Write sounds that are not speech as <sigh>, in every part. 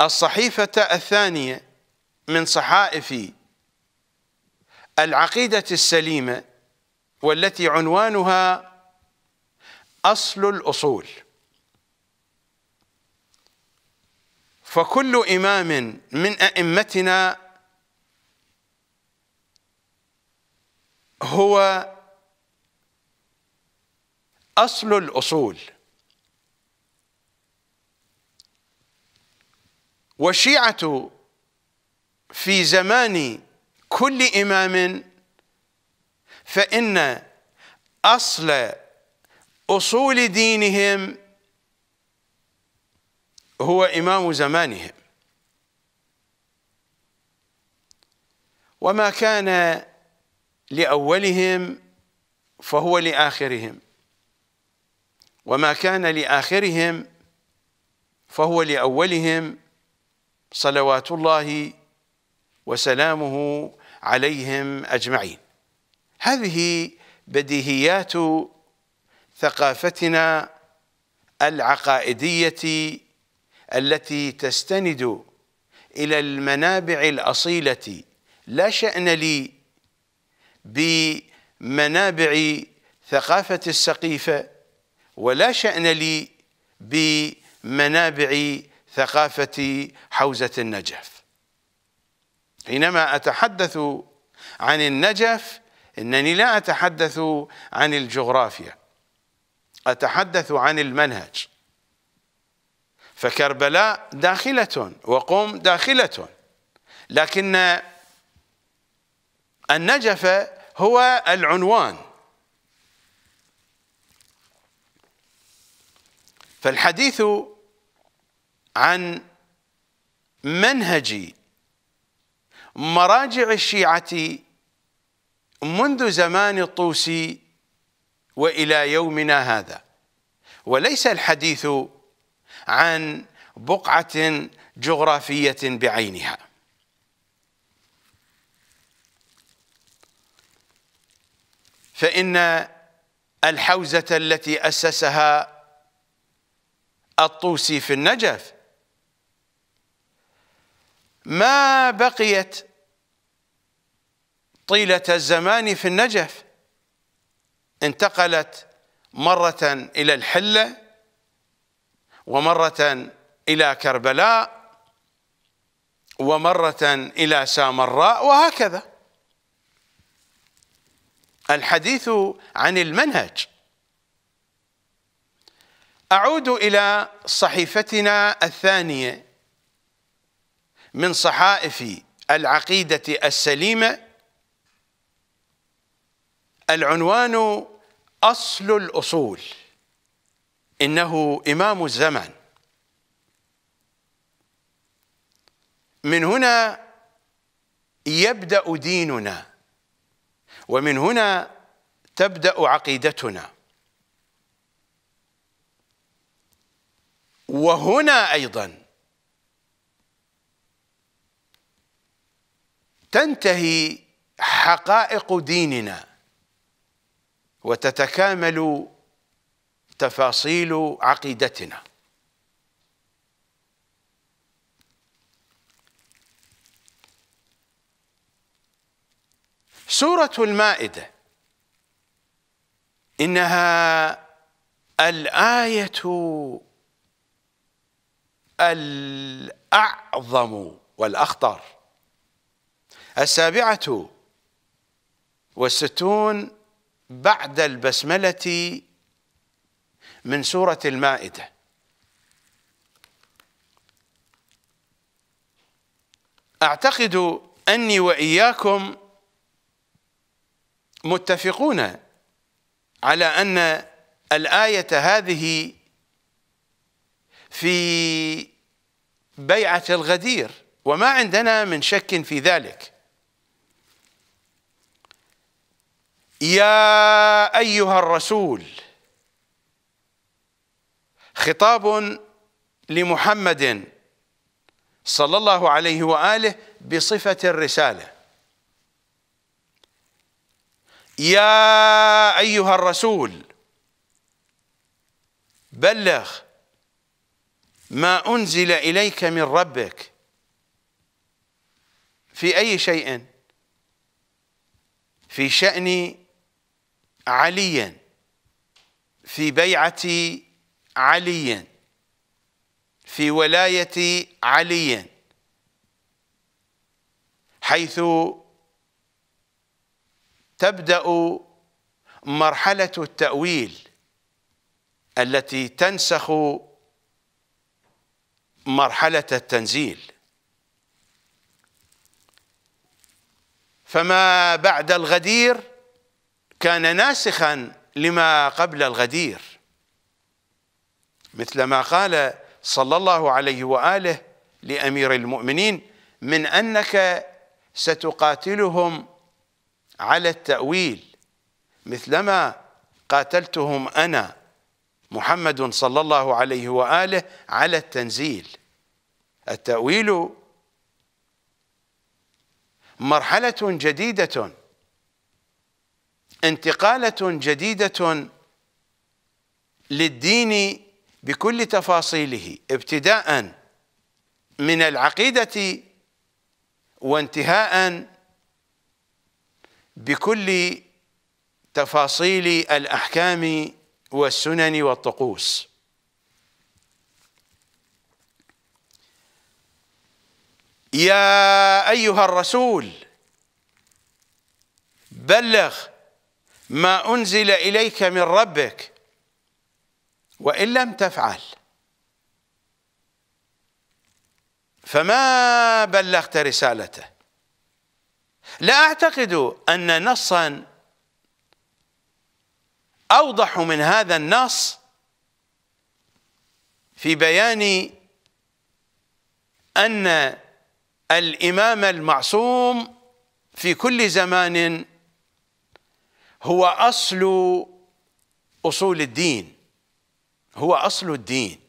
الصحيفة الثانية من صحائف العقيدة السليمة والتي عنوانها أصل الأصول فكل إمام من أئمتنا هو أصل الأصول والشيعة في زمان كل إمام فإن أصل أصول دينهم هو إمام زمانهم وما كان لأولهم فهو لآخرهم وما كان لآخرهم فهو لأولهم صلوات الله وسلامه عليهم اجمعين هذه بديهيات ثقافتنا العقائديه التي تستند الى المنابع الاصيله لا شان لي بمنابع ثقافه السقيفه ولا شان لي بمنابع ثقافة حوزة النجف حينما أتحدث عن النجف إنني لا أتحدث عن الجغرافيا أتحدث عن المنهج فكربلاء داخلة وقوم داخلة لكن النجف هو العنوان فالحديث عن منهج مراجع الشيعة منذ زمان الطوسي وإلى يومنا هذا وليس الحديث عن بقعة جغرافية بعينها فإن الحوزة التي أسسها الطوسي في النجف ما بقيت طيلة الزمان في النجف انتقلت مرة إلى الحلة ومرة إلى كربلاء ومرة إلى سامراء وهكذا الحديث عن المنهج أعود إلى صحيفتنا الثانية من صحائف العقيدة السليمة العنوان أصل الأصول إنه إمام الزمن من هنا يبدأ ديننا ومن هنا تبدأ عقيدتنا وهنا أيضاً تنتهي حقائق ديننا وتتكامل تفاصيل عقيدتنا سوره المائده انها الايه الاعظم والاخطر السابعة والستون بعد البسملة من سورة المائدة أعتقد أني وإياكم متفقون على أن الآية هذه في بيعة الغدير وما عندنا من شك في ذلك يا ايها الرسول خطاب لمحمد صلى الله عليه واله بصفه الرساله يا ايها الرسول بلغ ما انزل اليك من ربك في اي شيء في شان عليا في بيعة عليا في ولاية عليا حيث تبدأ مرحلة التأويل التي تنسخ مرحلة التنزيل فما بعد الغدير كان ناسخا لما قبل الغدير مثل ما قال صلى الله عليه واله لامير المؤمنين من انك ستقاتلهم على التاويل مثلما قاتلتهم انا محمد صلى الله عليه واله على التنزيل التاويل مرحله جديده انتقاله جديده للدين بكل تفاصيله ابتداء من العقيده وانتهاء بكل تفاصيل الاحكام والسنن والطقوس يا ايها الرسول بلغ ما أنزل إليك من ربك وإن لم تفعل فما بلغت رسالته لا أعتقد أن نصا أوضح من هذا النص في بيان أن الإمام المعصوم في كل زمان هو أصل أصول الدين هو أصل الدين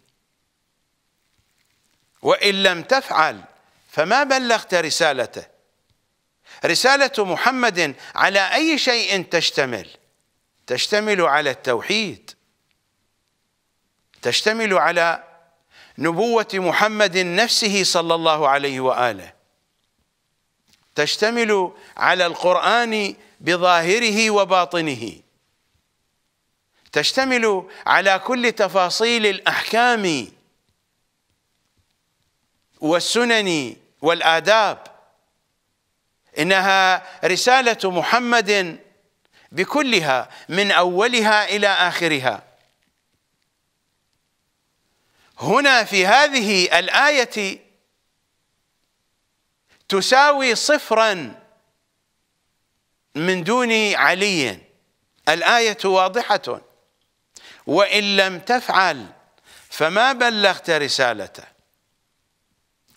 وإن لم تفعل فما بلغت رسالته رسالة محمد على أي شيء تشتمل تشتمل على التوحيد تشتمل على نبوة محمد نفسه صلى الله عليه وآله تشتمل على القرآن بظاهره وباطنه تشتمل على كل تفاصيل الأحكام والسنن والآداب إنها رسالة محمد بكلها من أولها إلى آخرها هنا في هذه الآية تساوي صفراً من دون علي الآية واضحة وإن لم تفعل فما بلغت رسالته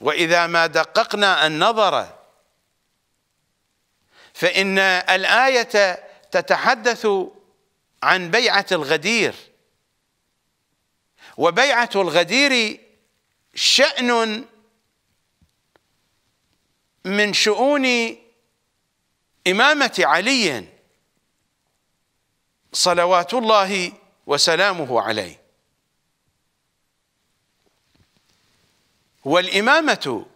وإذا ما دققنا النظر فإن الآية تتحدث عن بيعة الغدير وبيعة الغدير شأن من شؤون إمامة علي صلوات الله وسلامه عليه والإمامة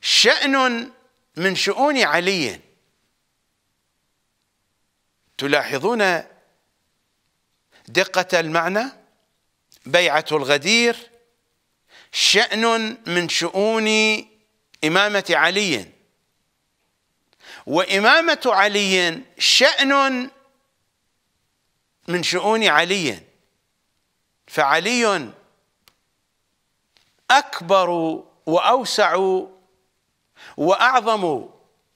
شأن من شؤون علي تلاحظون دقة المعنى بيعة الغدير شأن من شؤون إمامة علي وإمامة علي شأن من شؤون علي فعلي أكبر وأوسع وأعظم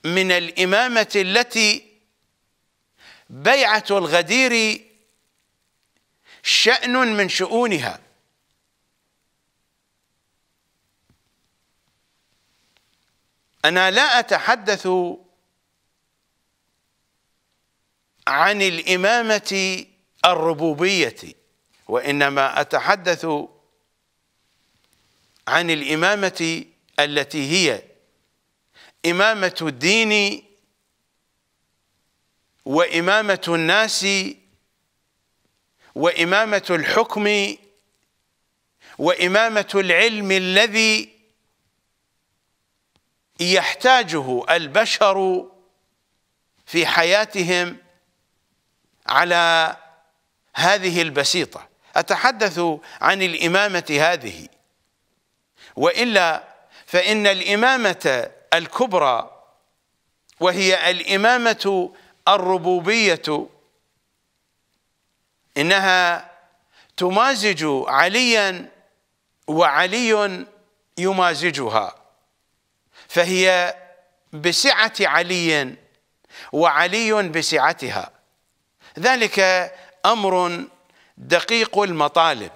من الإمامة التي بيعة الغدير شأن من شؤونها أنا لا أتحدث عن الإمامة الربوبية وإنما أتحدث عن الإمامة التي هي إمامة الدين وإمامة الناس وإمامة الحكم وإمامة العلم الذي يحتاجه البشر في حياتهم على هذه البسيطة أتحدث عن الإمامة هذه وإلا فإن الإمامة الكبرى وهي الإمامة الربوبية إنها تمازج عليا وعلي يمازجها فهي بسعة علي وعلي بسعتها ذلك امر دقيق المطالب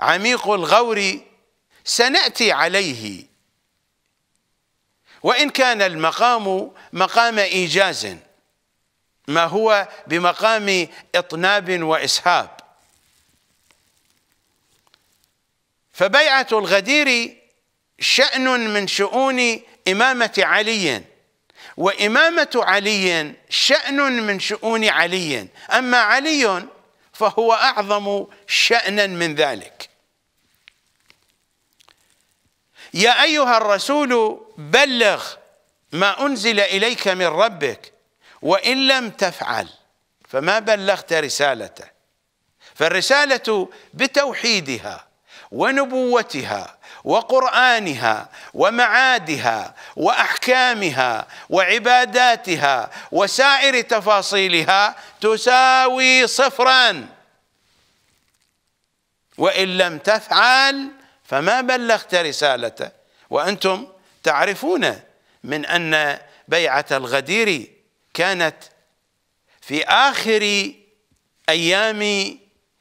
عميق الغور سناتي عليه وان كان المقام مقام ايجاز ما هو بمقام اطناب واسهاب فبيعه الغدير شان من شؤون امامه علي وإمامة علي شأن من شؤون علي أما علي فهو أعظم شأنا من ذلك يا أيها الرسول بلغ ما أنزل إليك من ربك وإن لم تفعل فما بلغت رسالته فالرسالة بتوحيدها ونبوتها وقرانها ومعادها واحكامها وعباداتها وسائر تفاصيلها تساوي صفرا وان لم تفعل فما بلغت رسالته وانتم تعرفون من ان بيعه الغدير كانت في اخر ايام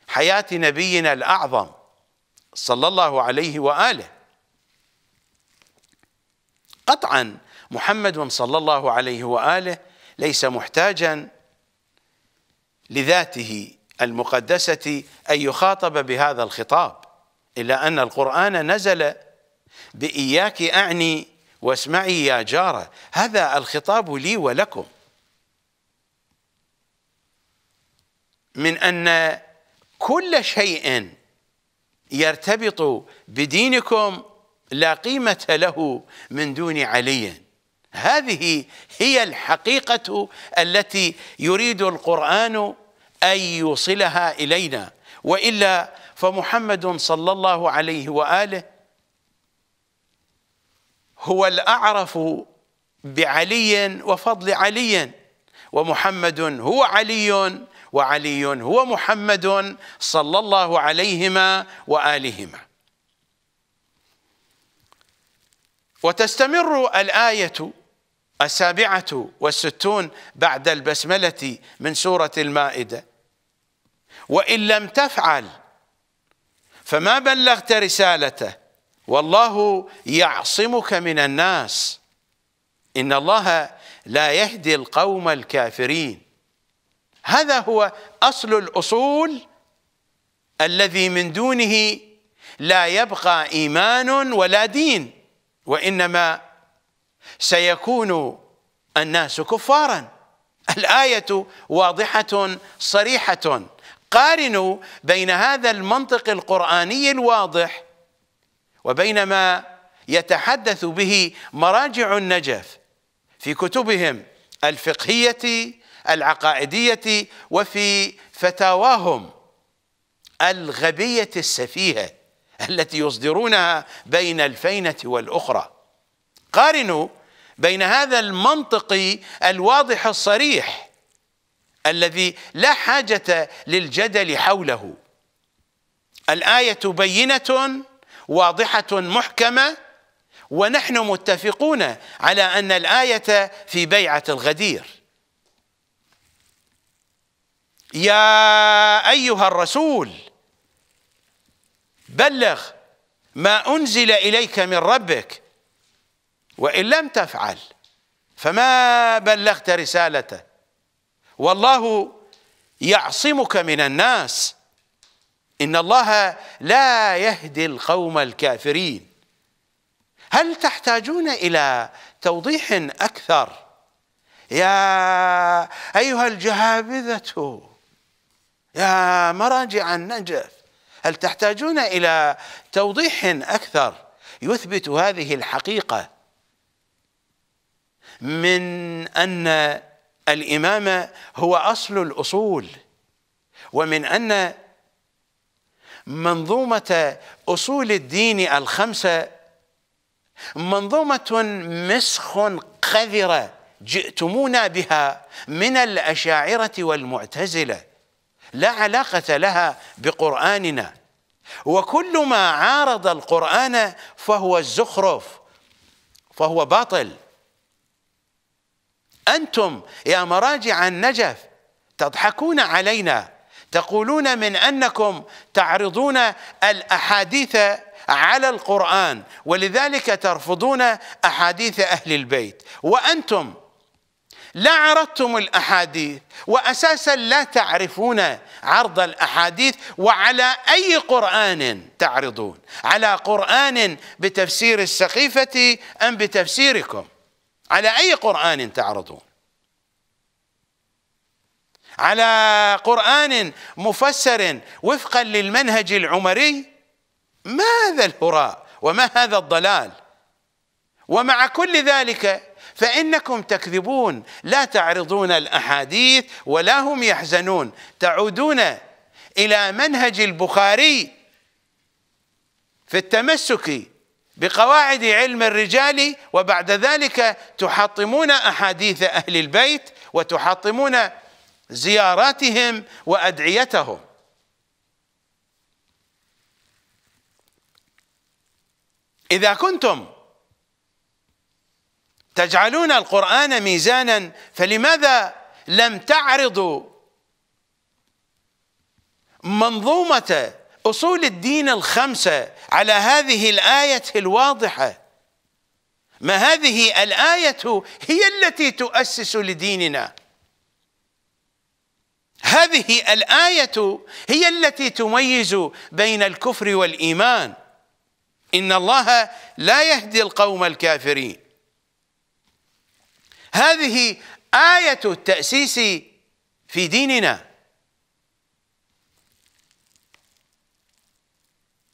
حياه نبينا الاعظم صلى الله عليه واله قطعا محمد صلى الله عليه واله ليس محتاجا لذاته المقدسه ان يخاطب بهذا الخطاب الا ان القران نزل باياك اعني واسمعي يا جاره هذا الخطاب لي ولكم من ان كل شيء يرتبط بدينكم لا قيمة له من دون علي هذه هي الحقيقة التي يريد القرآن أن يوصلها إلينا وإلا فمحمد صلى الله عليه وآله هو الأعرف بعلي وفضل علي ومحمد هو علي وعلي هو محمد صلى الله عليهما والهما وتستمر الايه السابعه والستون بعد البسمله من سوره المائده وان لم تفعل فما بلغت رسالته والله يعصمك من الناس ان الله لا يهدي القوم الكافرين هذا هو أصل الأصول الذي من دونه لا يبقى إيمان ولا دين وإنما سيكون الناس كفارا الآية واضحة صريحة قارنوا بين هذا المنطق القرآني الواضح وبين ما يتحدث به مراجع النجف في كتبهم الفقهية العقائدية وفي فتاواهم الغبية السفيهة التي يصدرونها بين الفينة والأخرى قارنوا بين هذا المنطق الواضح الصريح الذي لا حاجة للجدل حوله الآية بينة واضحة محكمة ونحن متفقون على أن الآية في بيعة الغدير يا أيها الرسول بلغ ما أنزل إليك من ربك وإن لم تفعل فما بلغت رسالته والله يعصمك من الناس إن الله لا يهدي القوم الكافرين هل تحتاجون إلى توضيح أكثر يا أيها الجهابذة يا مراجع النجف هل تحتاجون إلى توضيح أكثر يثبت هذه الحقيقة من أن الإمامة هو أصل الأصول ومن أن منظومة أصول الدين الخمسة منظومة مسخ قذرة جئتمونا بها من الأشاعرة والمعتزلة لا علاقة لها بقرآننا وكل ما عارض القرآن فهو الزخرف فهو باطل أنتم يا مراجع النجف تضحكون علينا تقولون من أنكم تعرضون الأحاديث على القرآن ولذلك ترفضون أحاديث أهل البيت وأنتم لا عرضتم الأحاديث وأساسا لا تعرفون عرض الأحاديث وعلى أي قرآن تعرضون على قرآن بتفسير السقيفة أم بتفسيركم على أي قرآن تعرضون على قرآن مفسر وفقا للمنهج العمري ماذا الهراء وما هذا الضلال ومع كل ذلك فإنكم تكذبون لا تعرضون الأحاديث ولا هم يحزنون تعودون إلى منهج البخاري في التمسك بقواعد علم الرجال وبعد ذلك تحطمون أحاديث أهل البيت وتحطمون زياراتهم وأدعيتهم إذا كنتم تجعلون القرآن ميزانا فلماذا لم تعرضوا منظومة أصول الدين الخمسة على هذه الآية الواضحة ما هذه الآية هي التي تؤسس لديننا هذه الآية هي التي تميز بين الكفر والإيمان إن الله لا يهدي القوم الكافرين هذه آية التأسيس في ديننا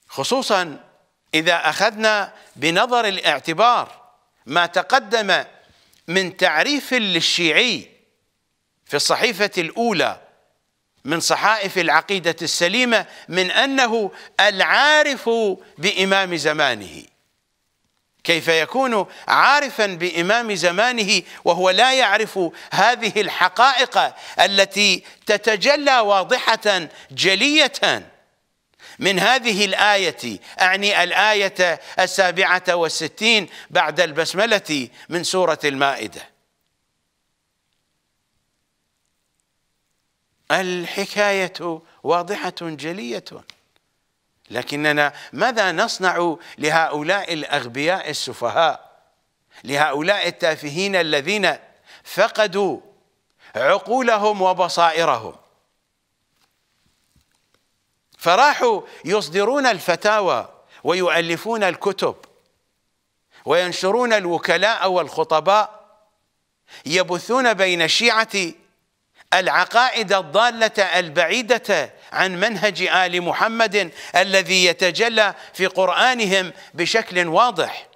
خصوصا إذا أخذنا بنظر الاعتبار ما تقدم من تعريف للشيعي في الصحيفة الأولى من صحائف العقيدة السليمة من أنه العارف بإمام زمانه كيف يكون عارفا بامام زمانه وهو لا يعرف هذه الحقائق التي تتجلى واضحه جليه من هذه الايه اعني الايه السابعه والستين بعد البسمله من سوره المائده الحكايه واضحه جليه لكننا ماذا نصنع لهؤلاء الأغبياء السفهاء لهؤلاء التافهين الذين فقدوا عقولهم وبصائرهم فراحوا يصدرون الفتاوى ويؤلفون الكتب وينشرون الوكلاء والخطباء يبثون بين الشيعة العقائد الضالة البعيدة عن منهج ال محمد الذي يتجلى في قرانهم بشكل واضح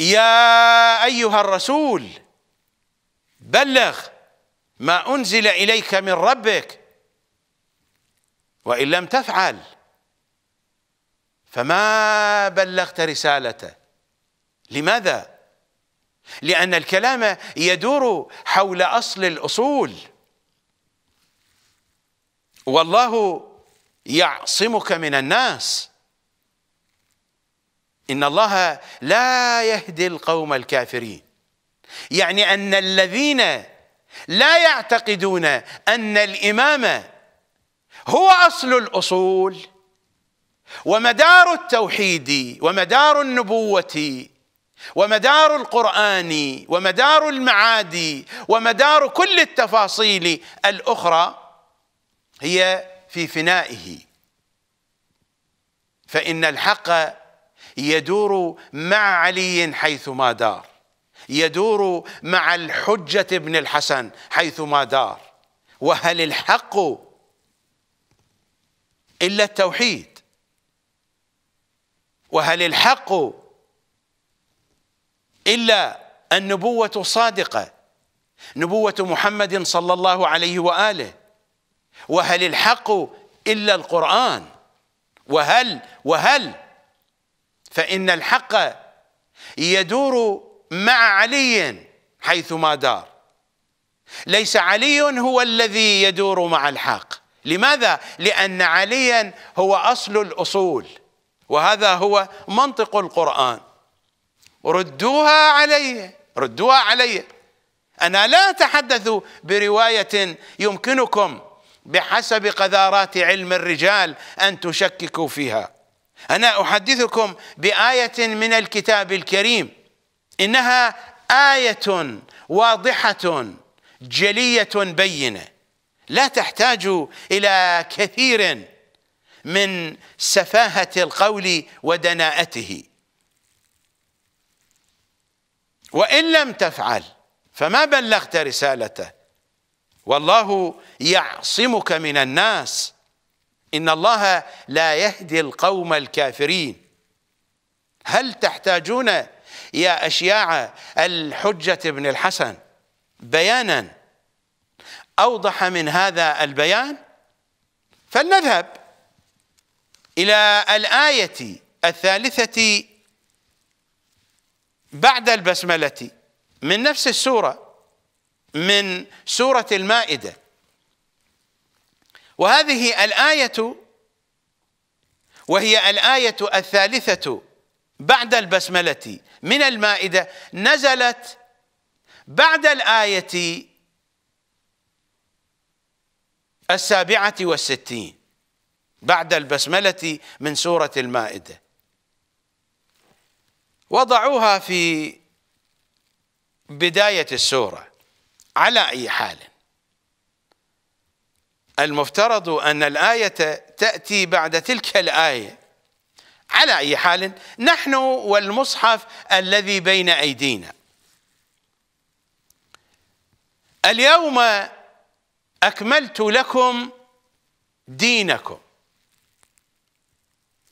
يا ايها الرسول بلغ ما انزل اليك من ربك وان لم تفعل فما بلغت رسالته لماذا لأن الكلام يدور حول أصل الأصول والله يعصمك من الناس إن الله لا يهدي القوم الكافرين يعني أن الذين لا يعتقدون أن الإمام هو أصل الأصول ومدار التوحيد ومدار النبوة ومدار القرآن ومدار المعادي ومدار كل التفاصيل الأخرى هي في فنائه فإن الحق يدور مع علي حيثما دار يدور مع الحجة ابن الحسن حيثما دار وهل الحق إلا التوحيد وهل الحق إلا النبوة صادقة نبوة محمد صلى الله عليه وآله وهل الحق إلا القرآن وهل وهل فإن الحق يدور مع علي حيثما دار ليس علي هو الذي يدور مع الحق لماذا؟ لأن عليا هو أصل الأصول وهذا هو منطق القرآن ردوها علي ردوها علي أنا لا أتحدث برواية يمكنكم بحسب قذارات علم الرجال أن تشككوا فيها أنا أحدثكم بآية من الكتاب الكريم إنها آية واضحة جلية بينة لا تحتاج إلى كثير من سفاهة القول ودناءته وإن لم تفعل فما بلغت رسالته والله يعصمك من الناس إن الله لا يهدي القوم الكافرين هل تحتاجون يا أشياع الحجة بن الحسن بيانا أوضح من هذا البيان فلنذهب إلى الآية الثالثة بعد البسملة من نفس السورة من سورة المائدة وهذه الآية وهي الآية الثالثة بعد البسملة من المائدة نزلت بعد الآية السابعة والستين بعد البسملة من سورة المائدة وضعوها في بداية السورة على أي حال المفترض أن الآية تأتي بعد تلك الآية على أي حال نحن والمصحف الذي بين أيدينا اليوم أكملت لكم دينكم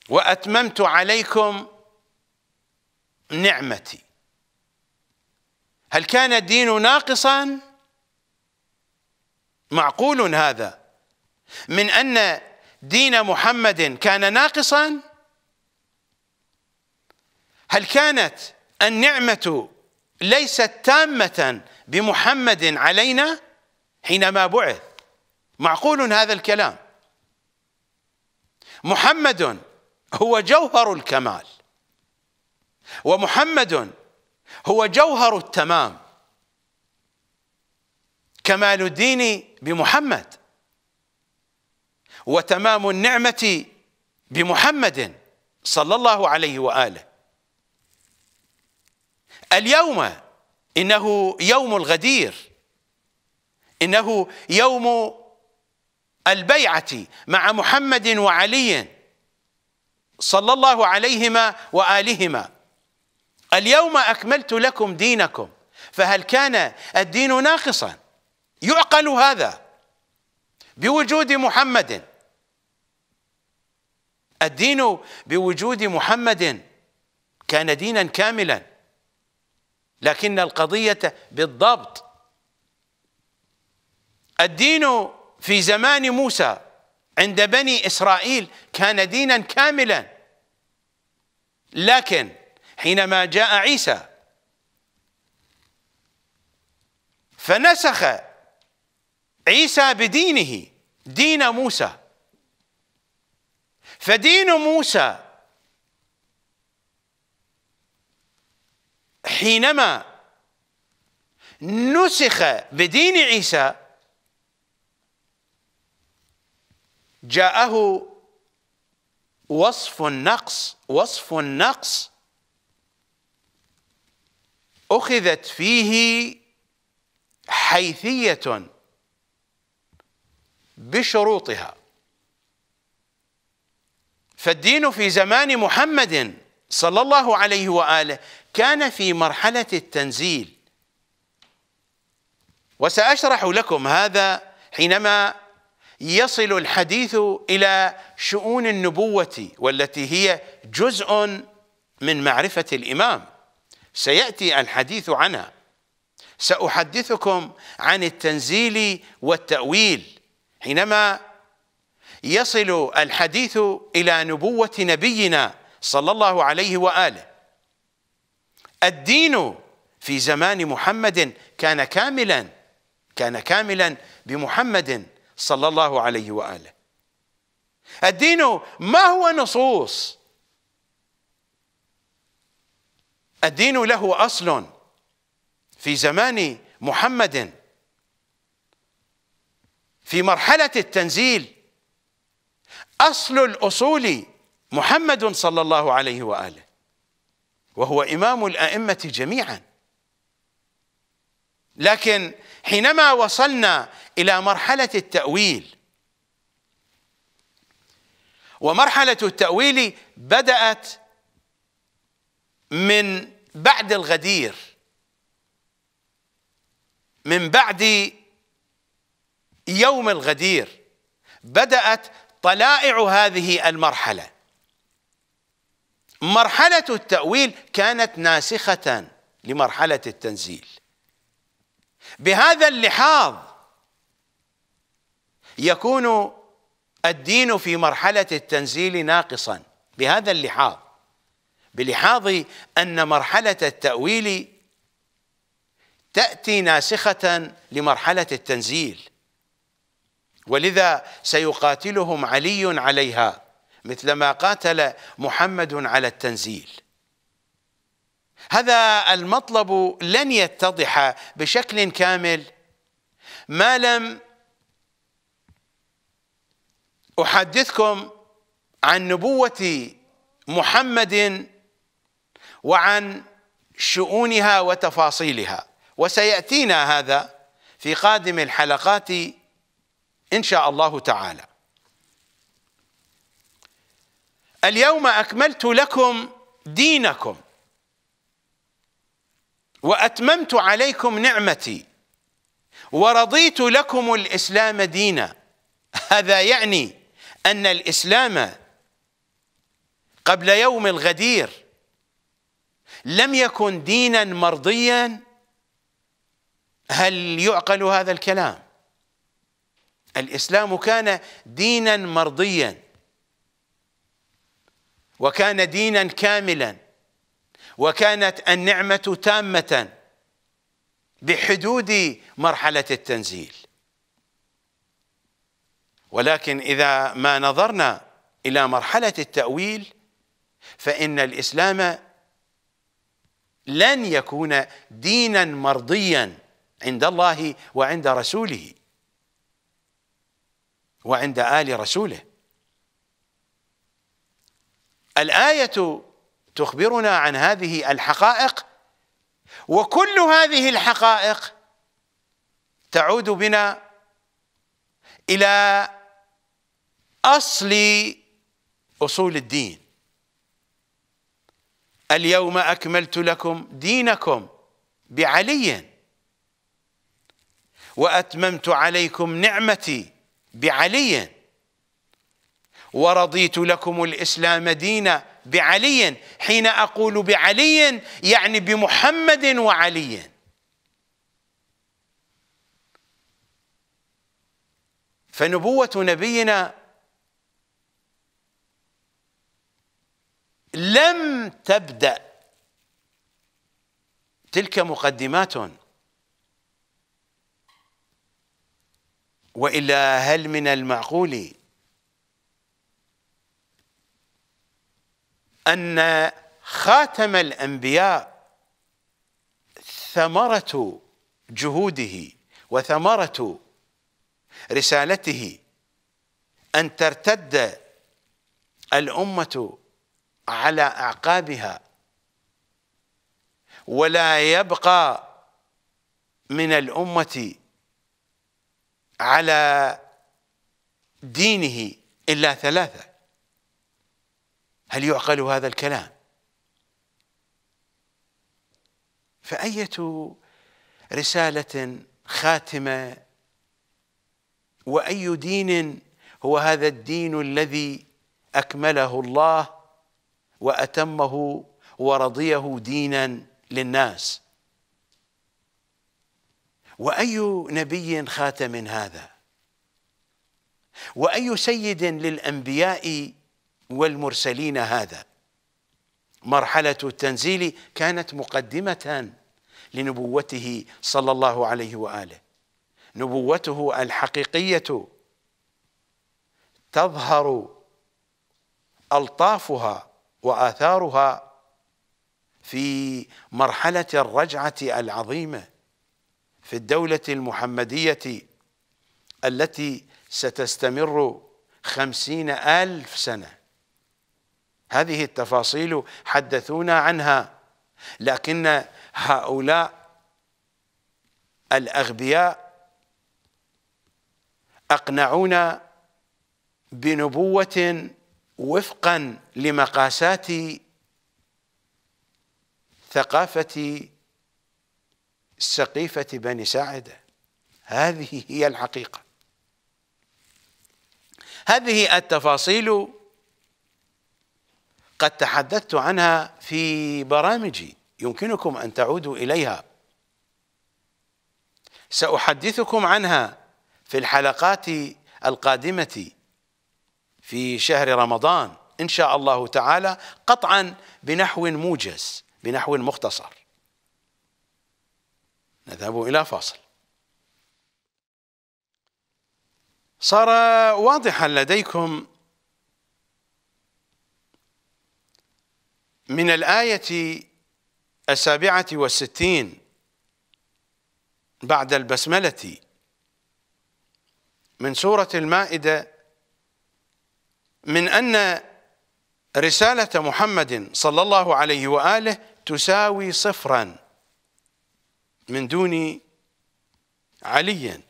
وأتممت عليكم نعمتي هل كان الدين ناقصا معقول هذا من ان دين محمد كان ناقصا هل كانت النعمه ليست تامه بمحمد علينا حينما بعث معقول هذا الكلام محمد هو جوهر الكمال ومحمد هو جوهر التمام كمال الدين بمحمد وتمام النعمة بمحمد صلى الله عليه وآله اليوم إنه يوم الغدير إنه يوم البيعة مع محمد وعلي صلى الله عليهما وآلهما اليوم أكملت لكم دينكم فهل كان الدين ناقصا يعقل هذا بوجود محمد الدين بوجود محمد كان دينا كاملا لكن القضية بالضبط الدين في زمان موسى عند بني إسرائيل كان دينا كاملا لكن حينما جاء عيسى فنسخ عيسى بدينه دين موسى فدين موسى حينما نسخ بدين عيسى جاءه وصف النقص وصف النقص أخذت فيه حيثية بشروطها فالدين في زمان محمد صلى الله عليه وآله كان في مرحلة التنزيل وسأشرح لكم هذا حينما يصل الحديث إلى شؤون النبوة والتي هي جزء من معرفة الإمام سيأتي الحديث عنها سأحدثكم عن التنزيل والتأويل حينما يصل الحديث إلى نبوة نبينا صلى الله عليه وآله الدين في زمان محمد كان كاملا كان كاملا بمحمد صلى الله عليه وآله الدين ما هو نصوص الدين له أصل في زمان محمد في مرحلة التنزيل أصل الأصول محمد صلى الله عليه وآله وهو إمام الأئمة جميعا لكن حينما وصلنا إلى مرحلة التأويل ومرحلة التأويل بدأت من بعد الغدير من بعد يوم الغدير بدأت طلائع هذه المرحلة مرحلة التأويل كانت ناسخة لمرحلة التنزيل بهذا اللحاظ يكون الدين في مرحلة التنزيل ناقصا بهذا اللحاظ بلحاظ أن مرحلة التأويل تأتي ناسخة لمرحلة التنزيل ولذا سيقاتلهم علي عليها مثلما قاتل محمد على التنزيل هذا المطلب لن يتضح بشكل كامل ما لم أحدثكم عن نبوة محمد وعن شؤونها وتفاصيلها وسياتينا هذا في قادم الحلقات ان شاء الله تعالى اليوم اكملت لكم دينكم واتممت عليكم نعمتي ورضيت لكم الاسلام دينا هذا يعني ان الاسلام قبل يوم الغدير لم يكن دينا مرضيا هل يعقل هذا الكلام الإسلام كان دينا مرضيا وكان دينا كاملا وكانت النعمة تامة بحدود مرحلة التنزيل ولكن إذا ما نظرنا إلى مرحلة التأويل فإن الإسلام لن يكون دينا مرضيا عند الله وعند رسوله وعند آل رسوله الآية تخبرنا عن هذه الحقائق وكل هذه الحقائق تعود بنا إلى أصل أصول الدين اليوم أكملت لكم دينكم بعلي وأتممت عليكم نعمتي بعلي ورضيت لكم الإسلام دينا بعلي حين أقول بعلي يعني بمحمد وعلي فنبوة نبينا لم تبدأ تلك مقدمات وإلا هل من المعقول أن خاتم الأنبياء ثمرة جهوده وثمرة رسالته أن ترتد الأمة على أعقابها ولا يبقى من الأمة على دينه إلا ثلاثة هل يعقل هذا الكلام فأية رسالة خاتمة وأي دين هو هذا الدين الذي أكمله الله وأتمه ورضيه دينا للناس وأي نبي خاتم هذا وأي سيد للأنبياء والمرسلين هذا مرحلة التنزيل كانت مقدمة لنبوته صلى الله عليه وآله نبوته الحقيقية تظهر ألطافها واثارها في مرحله الرجعه العظيمه في الدوله المحمديه التي ستستمر خمسين الف سنه هذه التفاصيل حدثونا عنها لكن هؤلاء الاغبياء اقنعونا بنبوه وفقا لمقاسات ثقافة سقيفة بني ساعدة هذه هي الحقيقة هذه التفاصيل قد تحدثت عنها في برامجي يمكنكم أن تعودوا إليها سأحدثكم عنها في الحلقات القادمة في شهر رمضان إن شاء الله تعالى قطعا بنحو موجز بنحو مختصر نذهب إلى فاصل صار واضحا لديكم من الآية السابعة والستين بعد البسملة من سورة المائدة من أن رسالة محمد صلى الله عليه وآله تساوي صفرا من دون علي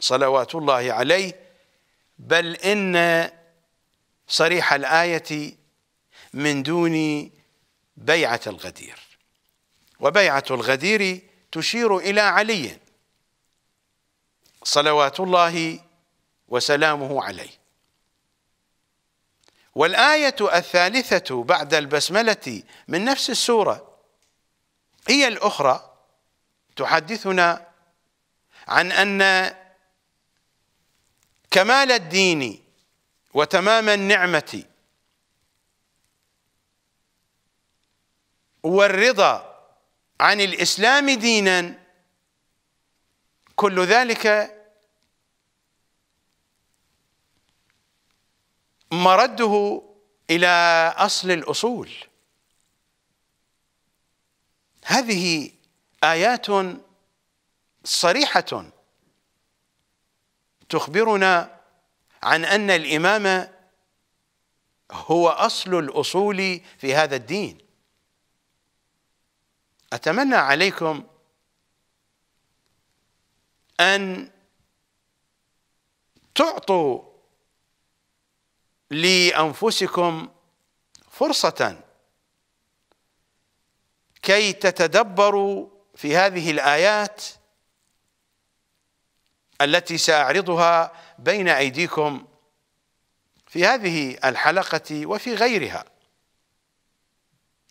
صلوات الله عليه بل إن صريح الآية من دون بيعة الغدير وبيعة الغدير تشير إلى علي صلوات الله وسلامه عليه والآية الثالثة بعد البسملة من نفس السورة هي الأخرى تحدثنا عن أن كمال الدين وتمام النعمة والرضا عن الإسلام دينا كل ذلك مرده الى اصل الاصول هذه ايات صريحه تخبرنا عن ان الامام هو اصل الاصول في هذا الدين اتمنى عليكم ان تعطوا لانفسكم فرصه كي تتدبروا في هذه الايات التي ساعرضها بين ايديكم في هذه الحلقه وفي غيرها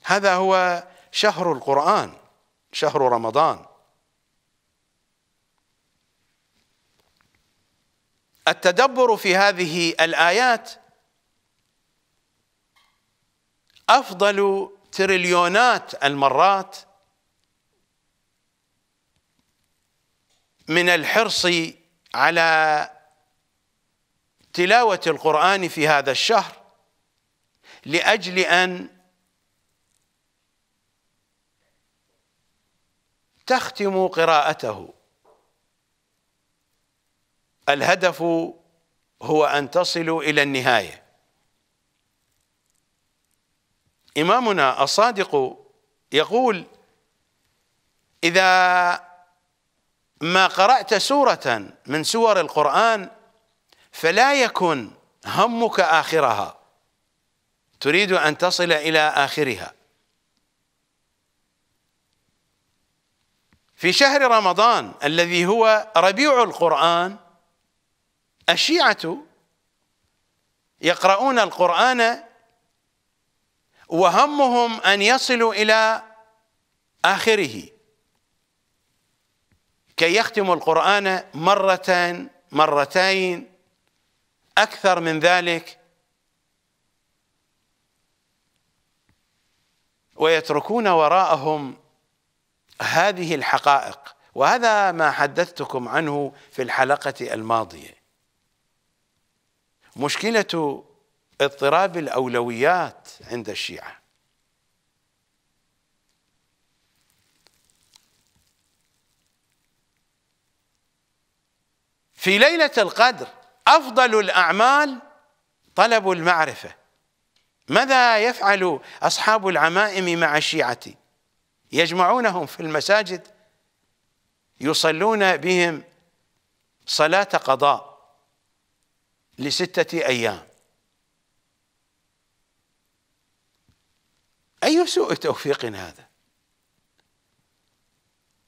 هذا هو شهر القران شهر رمضان التدبر في هذه الايات أفضل تريليونات المرات من الحرص على تلاوة القرآن في هذا الشهر لأجل أن تختم قراءته الهدف هو أن تصلوا إلى النهاية إمامنا الصادق يقول إذا ما قرأت سورة من سور القرآن فلا يكن همك آخرها تريد أن تصل إلى آخرها في شهر رمضان الذي هو ربيع القرآن الشيعة يقرؤون القرآن وهمهم أن يصلوا إلى آخره كي يختموا القرآن مرة مرتين أكثر من ذلك ويتركون وراءهم هذه الحقائق وهذا ما حدثتكم عنه في الحلقة الماضية مشكلة اضطراب الأولويات عند الشيعة في ليلة القدر أفضل الأعمال طلب المعرفة ماذا يفعل أصحاب العمائم مع الشيعة يجمعونهم في المساجد يصلون بهم صلاة قضاء لستة أيام أي سوء توفيق هذا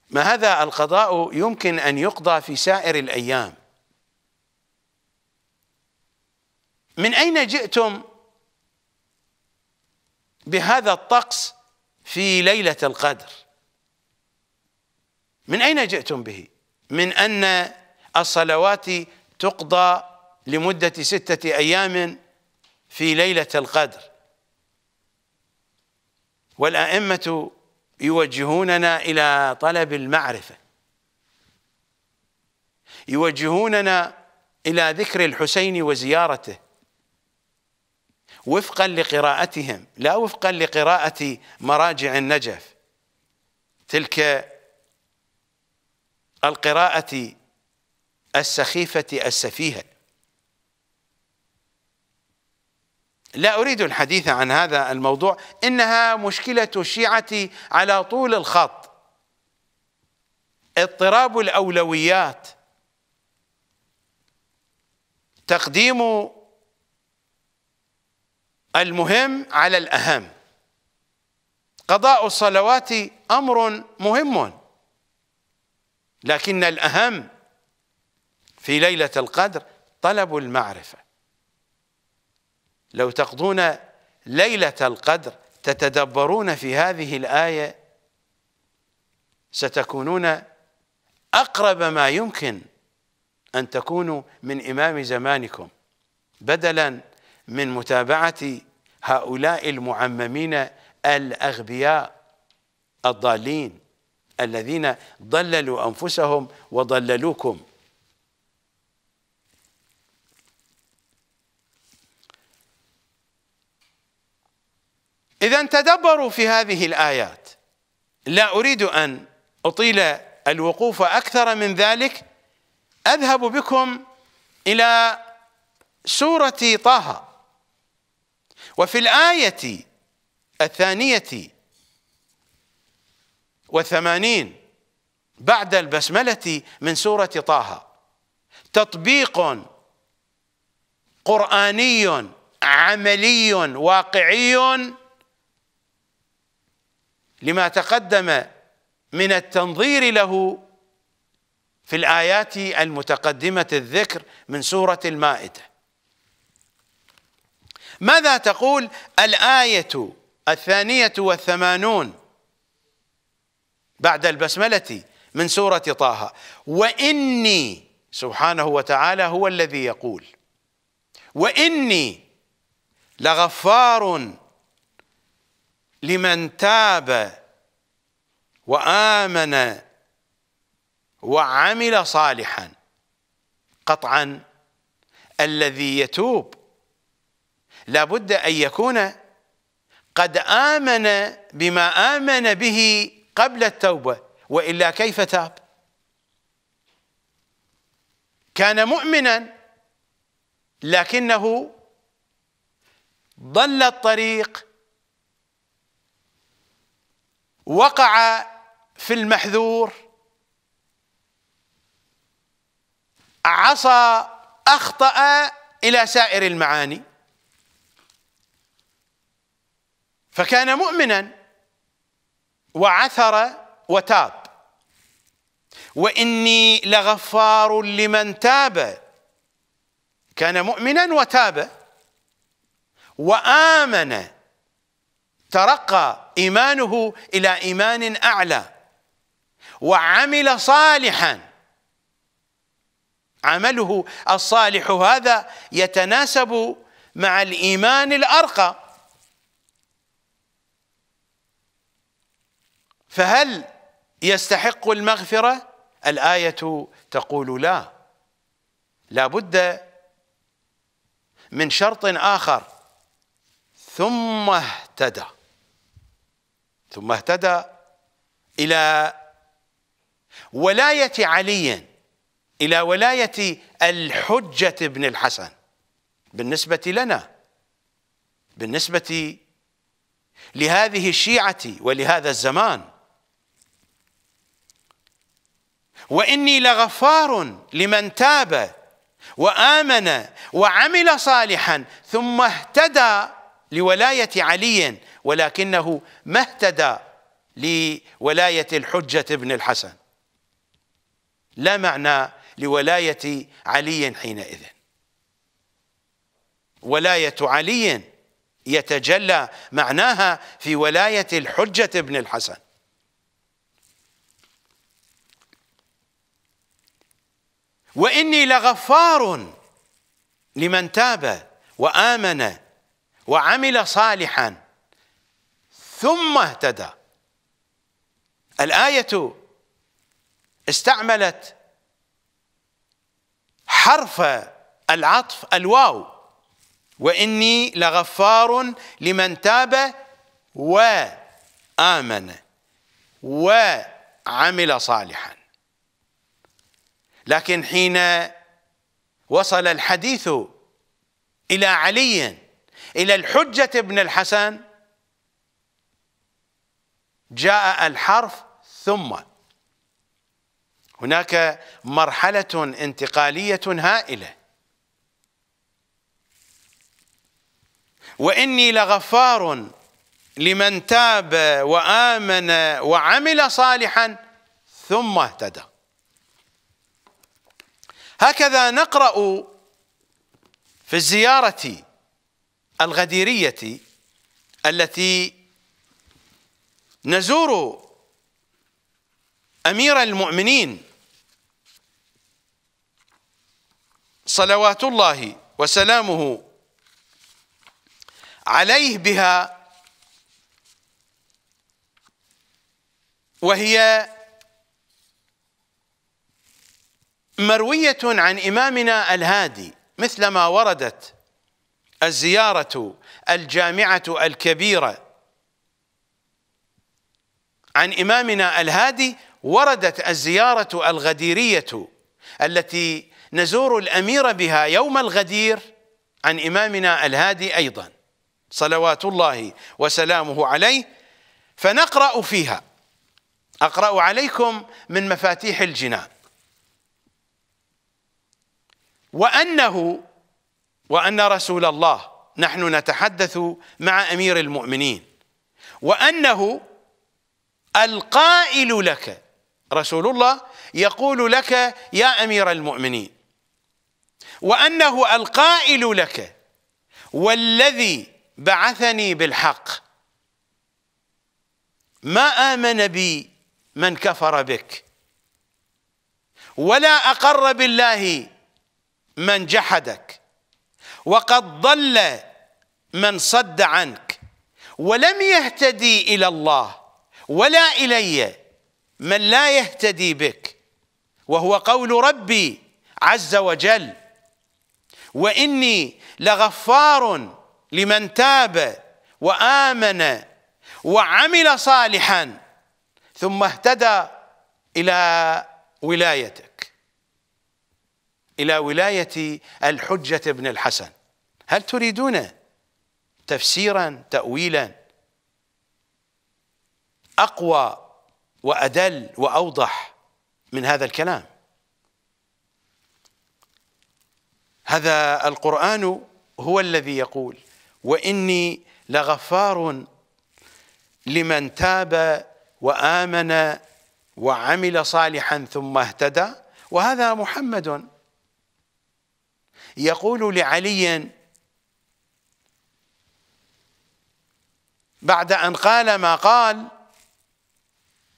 ما هذا القضاء يمكن أن يقضى في سائر الأيام من أين جئتم بهذا الطقس في ليلة القدر من أين جئتم به من أن الصلوات تقضى لمدة ستة أيام في ليلة القدر والأئمة يوجهوننا إلى طلب المعرفة يوجهوننا إلى ذكر الحسين وزيارته وفقا لقراءتهم لا وفقا لقراءة مراجع النجف تلك القراءة السخيفة السفيهة لا أريد الحديث عن هذا الموضوع إنها مشكلة الشيعة على طول الخط اضطراب الأولويات تقديم المهم على الأهم قضاء الصلوات أمر مهم لكن الأهم في ليلة القدر طلب المعرفة لو تقضون ليلة القدر تتدبرون في هذه الآية ستكونون أقرب ما يمكن أن تكونوا من إمام زمانكم بدلا من متابعة هؤلاء المعممين الأغبياء الضالين الذين ضللوا أنفسهم وضللوكم إذا تدبروا في هذه الآيات لا أريد أن أطيل الوقوف أكثر من ذلك أذهب بكم إلى سورة طه وفي الآية الثانية وثمانين بعد البسملة من سورة طه تطبيق قرآني عملي واقعي لما تقدم من التنظير له في الآيات المتقدمة الذكر من سورة المائدة ماذا تقول الآية الثانية والثمانون بعد البسملة من سورة طه وإني سبحانه وتعالى هو الذي يقول وإني لغفار لمن تاب وامن وعمل صالحا قطعا الذي يتوب لابد ان يكون قد امن بما امن به قبل التوبه والا كيف تاب كان مؤمنا لكنه ضل الطريق وقع في المحذور عصى اخطا الى سائر المعاني فكان مؤمنا وعثر وتاب واني لغفار لمن تاب كان مؤمنا وتاب وامن ترقى ايمانه الى ايمان اعلى وعمل صالحا عمله الصالح هذا يتناسب مع الايمان الارقى فهل يستحق المغفره الايه تقول لا لا بد من شرط اخر ثم اهتدى ثم اهتدى إلى ولاية علي إلى ولاية الحجة بن الحسن بالنسبة لنا بالنسبة لهذه الشيعة ولهذا الزمان وإني لغفار لمن تاب وآمن وعمل صالحا ثم اهتدى لولاية علي ولكنه ما اهتدى لولاية الحجة ابن الحسن لا معنى لولاية علي حينئذ ولاية علي يتجلى معناها في ولاية الحجة ابن الحسن وإني لغفار لمن تاب وآمن وعمل صالحا ثم اهتدى الآية استعملت حرف العطف الواو وإني لغفار لمن تاب وآمن وعمل صالحا لكن حين وصل الحديث إلى علي إلى الحجة بن الحسن جاء الحرف ثم هناك مرحلة انتقالية هائلة وإني لغفار لمن تاب وآمن وعمل صالحا ثم اهتدى هكذا نقرأ في الزيارة الغديرية التي نزور امير المؤمنين صلوات الله وسلامه عليه بها وهي مرويه عن امامنا الهادي مثلما وردت الزياره الجامعه الكبيره عن إمامنا الهادي وردت الزيارة الغديرية التي نزور الأمير بها يوم الغدير عن إمامنا الهادي أيضا صلوات الله وسلامه عليه فنقرأ فيها أقرأ عليكم من مفاتيح الجنان وأنه وأن رسول الله نحن نتحدث مع أمير المؤمنين وأنه القائل لك رسول الله يقول لك يا امير المؤمنين وانه القائل لك والذي بعثني بالحق ما امن بي من كفر بك ولا اقر بالله من جحدك وقد ضل من صد عنك ولم يهتدي الى الله ولا إلي من لا يهتدي بك وهو قول ربي عز وجل وإني لغفار لمن تاب وآمن وعمل صالحا ثم اهتدى إلى ولايتك إلى ولاية الحجة بن الحسن هل تريدون تفسيرا تأويلا أقوى وأدل وأوضح من هذا الكلام هذا القرآن هو الذي يقول وإني لغفار لمن تاب وآمن وعمل صالحا ثم اهتدى وهذا محمد يقول لعلي بعد أن قال ما قال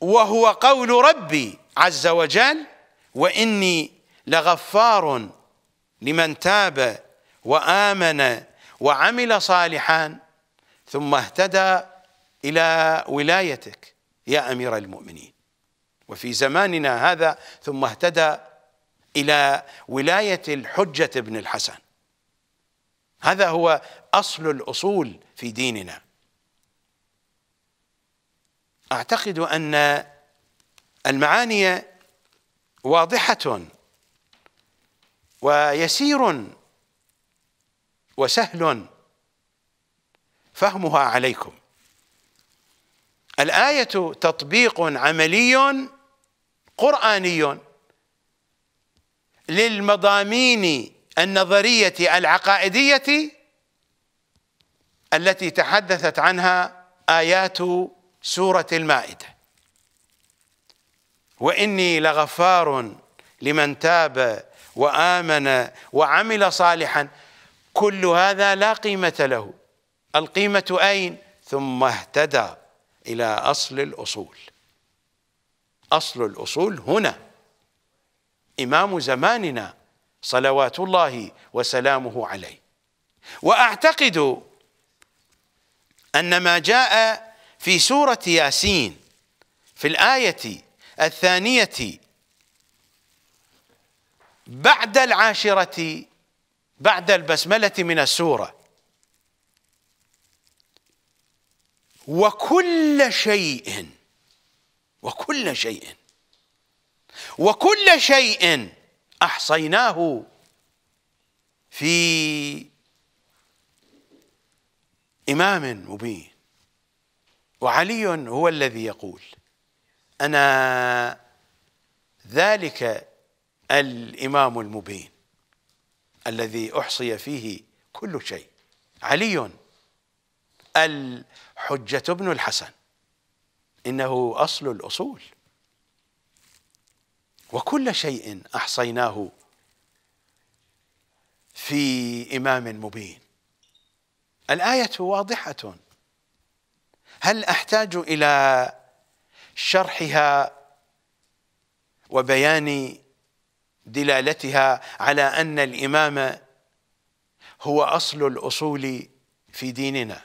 وهو قول ربي عز وجل وإني لغفار لمن تاب وآمن وعمل صالحا ثم اهتدى إلى ولايتك يا أمير المؤمنين وفي زماننا هذا ثم اهتدى إلى ولاية الحجة بن الحسن هذا هو أصل الأصول في ديننا أعتقد أن المعاني واضحة ويسير وسهل فهمها عليكم الآية تطبيق عملي قرآني للمضامين النظرية العقائدية التي تحدثت عنها آيات سورة المائدة وإني لغفار لمن تاب وآمن وعمل صالحا كل هذا لا قيمة له القيمة أين ثم اهتدى إلى أصل الأصول أصل الأصول هنا إمام زماننا صلوات الله وسلامه عليه وأعتقد أن ما جاء في سورة ياسين في الآية الثانية بعد العاشرة بعد البسملة من السورة وكل شيء وكل شيء وكل شيء أحصيناه في إمام مبين وعلي هو الذي يقول أنا ذلك الإمام المبين الذي أحصي فيه كل شيء علي الحجة ابن الحسن إنه أصل الأصول وكل شيء أحصيناه في إمام مبين الآية واضحة هل احتاج الى شرحها وبيان دلالتها على ان الامام هو اصل الاصول في ديننا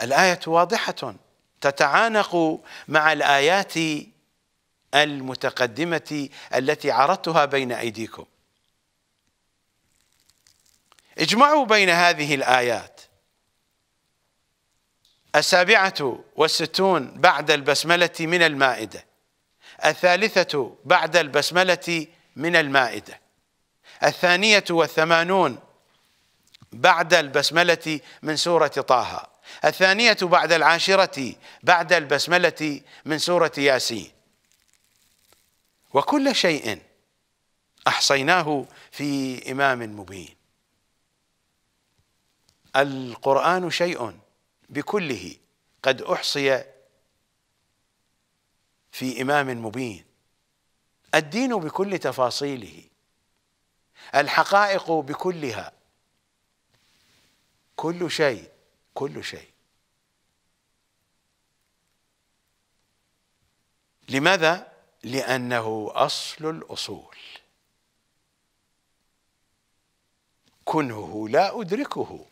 الايه واضحه تتعانق مع الايات المتقدمه التي عرضتها بين ايديكم اجمعوا بين هذه الايات السابعة والستون بعد البسملة من المائدة الثالثة بعد البسملة من المائدة الثانية والثمانون بعد البسملة من سورة طه الثانية بعد العاشرة بعد البسملة من سورة ياسين وكل شيء أحصيناه في إمام مبين القرآن شيء بكله قد احصي في امام مبين الدين بكل تفاصيله الحقائق بكلها كل شيء كل شيء لماذا لانه اصل الاصول كنهه لا ادركه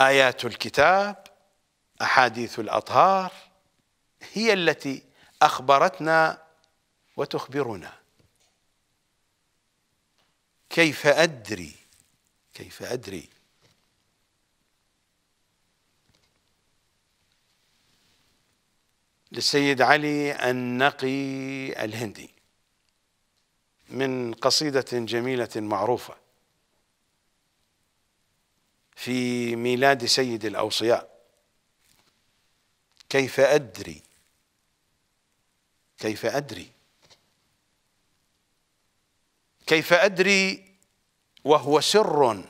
ايات الكتاب احاديث الاطهار هي التي اخبرتنا وتخبرنا كيف ادري كيف ادري للسيد علي النقي الهندي من قصيده جميله معروفه في ميلاد سيد الأوصياء كيف أدري كيف أدري كيف أدري وهو سر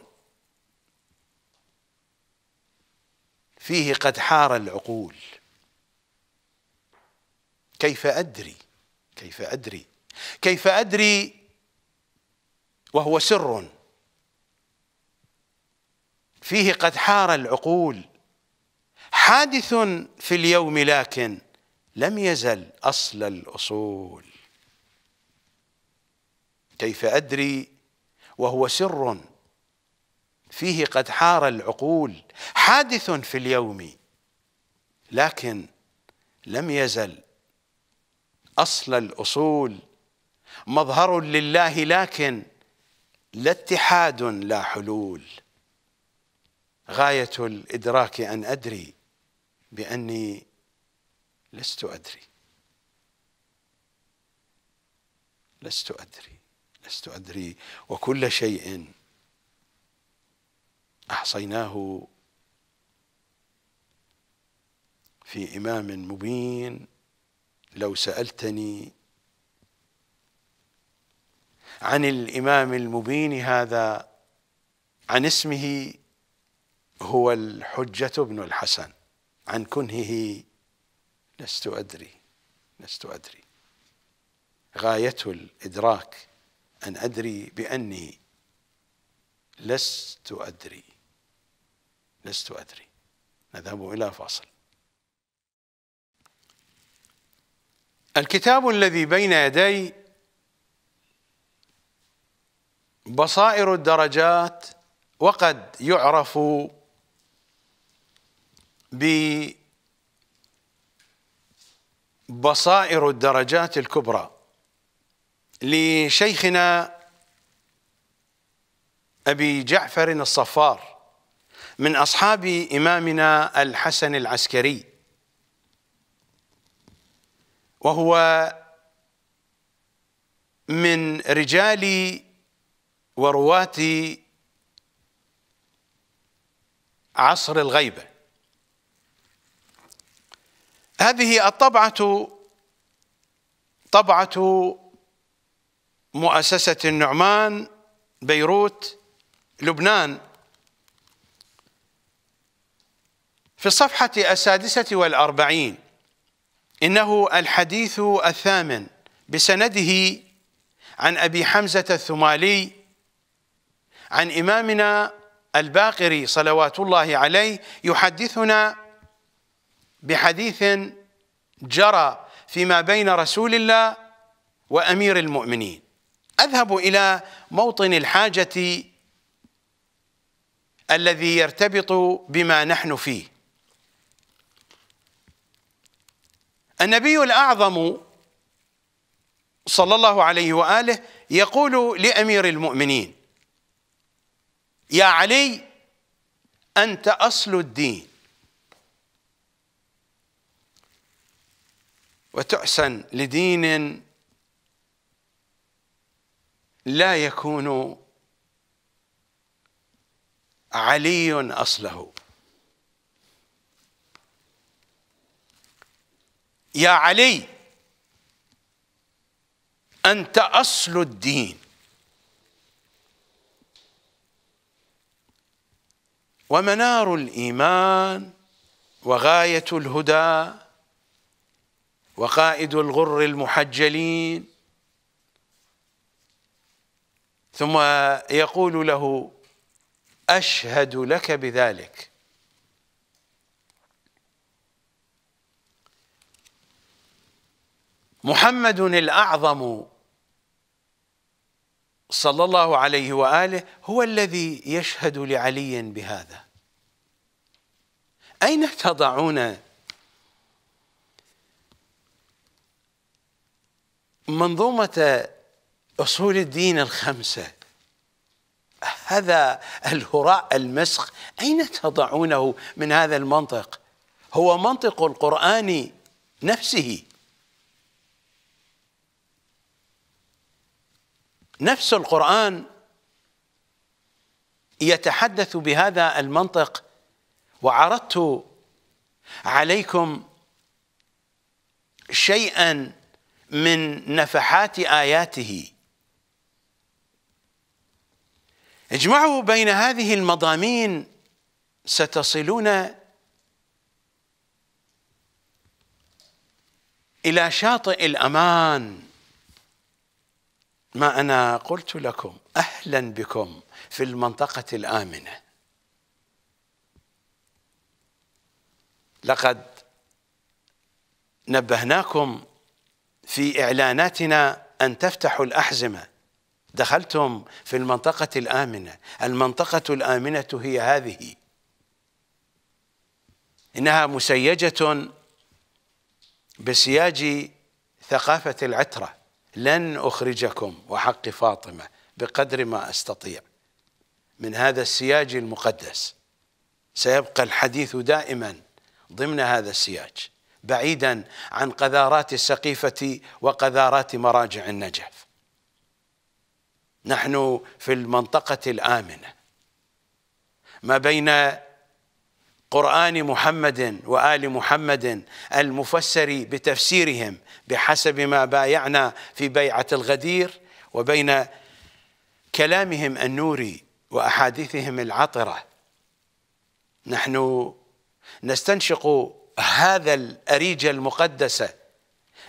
فيه قد حار العقول كيف أدري كيف أدري كيف أدري وهو سر فيه قد حار العقول حادث في اليوم لكن لم يزل أصل الأصول كيف أدري وهو سر فيه قد حار العقول حادث في اليوم لكن لم يزل أصل الأصول مظهر لله لكن لا اتحاد لا حلول غايه الادراك ان ادري باني لست ادري لست ادري لست ادري وكل شيء احصيناه في امام مبين لو سالتني عن الامام المبين هذا عن اسمه هو الحجة بن الحسن عن كنهه لست أدري لست أدري غاية الإدراك أن أدري بأني لست أدري لست أدري نذهب إلى فاصل الكتاب الذي بين يدي بصائر الدرجات وقد يعرف ببصائر الدرجات الكبرى لشيخنا ابي جعفر الصفار من اصحاب امامنا الحسن العسكري وهو من رجال ورواه عصر الغيبه هذه الطبعة طبعة مؤسسة النعمان بيروت لبنان في الصفحة السادسة والأربعين إنه الحديث الثامن بسنده عن أبي حمزة الثمالي عن إمامنا الباقري صلوات الله عليه يحدثنا بحديث جرى فيما بين رسول الله وامير المؤمنين اذهب الى موطن الحاجه الذي يرتبط بما نحن فيه النبي الاعظم صلى الله عليه واله يقول لامير المؤمنين يا علي انت اصل الدين وتحسن لدين لا يكون علي اصله يا علي انت اصل الدين ومنار الايمان وغايه الهدى وقائد الغر المحجلين ثم يقول له أشهد لك بذلك محمد الأعظم صلى الله عليه وآله هو الذي يشهد لعلي بهذا أين تضعون منظومة أصول الدين الخمسة هذا الهراء المسخ أين تضعونه من هذا المنطق هو منطق القرآن نفسه نفس القرآن يتحدث بهذا المنطق وعرضت عليكم شيئا من نفحات آياته اجمعوا بين هذه المضامين ستصلون إلى شاطئ الأمان ما أنا قلت لكم أهلا بكم في المنطقة الآمنة لقد نبهناكم في إعلاناتنا أن تفتحوا الأحزمة دخلتم في المنطقة الآمنة المنطقة الآمنة هي هذه إنها مسيجة بسياج ثقافة العترة لن أخرجكم وحق فاطمة بقدر ما أستطيع من هذا السياج المقدس سيبقى الحديث دائما ضمن هذا السياج بعيدا عن قذارات السقيفة وقذارات مراجع النجف نحن في المنطقة الآمنة ما بين قرآن محمد وآل محمد المفسر بتفسيرهم بحسب ما بايعنا في بيعة الغدير وبين كلامهم النوري وأحاديثهم العطرة نحن نستنشق هذا الأريجة المقدسة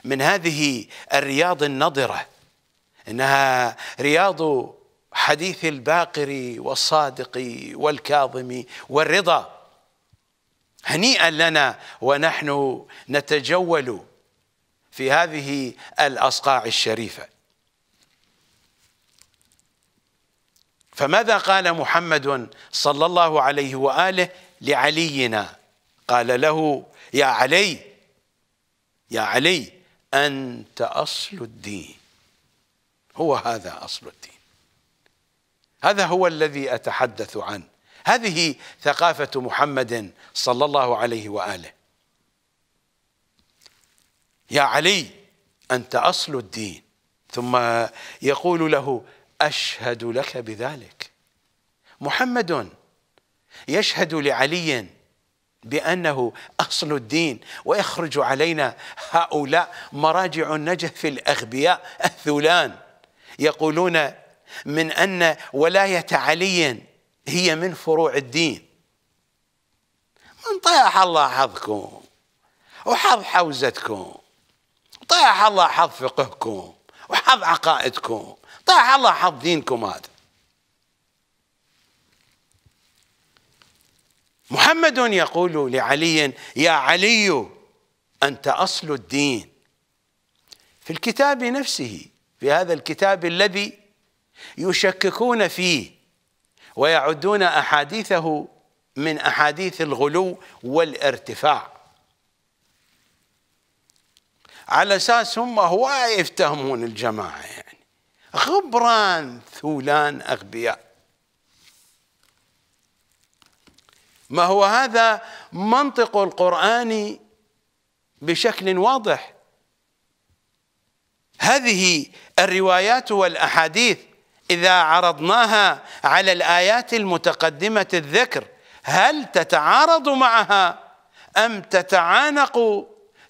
من هذه الرياض النضرة إنها رياض حديث الباقر والصادق والكاظم والرضا هنيئا لنا ونحن نتجول في هذه الأصقاع الشريفة فماذا قال محمد صلى الله عليه وآله لعلينا قال له يا علي يا علي أنت أصل الدين هو هذا أصل الدين هذا هو الذي أتحدث عنه هذه ثقافة محمد صلى الله عليه وآله يا علي أنت أصل الدين ثم يقول له أشهد لك بذلك محمد يشهد لعلي بأنه أصل الدين ويخرج علينا هؤلاء مراجع النجف الأغبياء الثلان يقولون من أن ولاية علي هي من فروع الدين من طيح الله حظكم وحظ حوزتكم طيح الله حظ فقهكم وحظ عقائدكم طيح الله حظ دينكم هذا محمد يقول لعلي يا علي أنت أصل الدين في الكتاب نفسه في هذا الكتاب الذي يشككون فيه ويعدون أحاديثه من أحاديث الغلو والارتفاع على أساس هم هواي يفتهمون الجماعة يعني غبران ثولان أغبياء ما هو هذا منطق القرآن بشكل واضح هذه الروايات والأحاديث إذا عرضناها على الآيات المتقدمة الذكر هل تتعارض معها أم تتعانق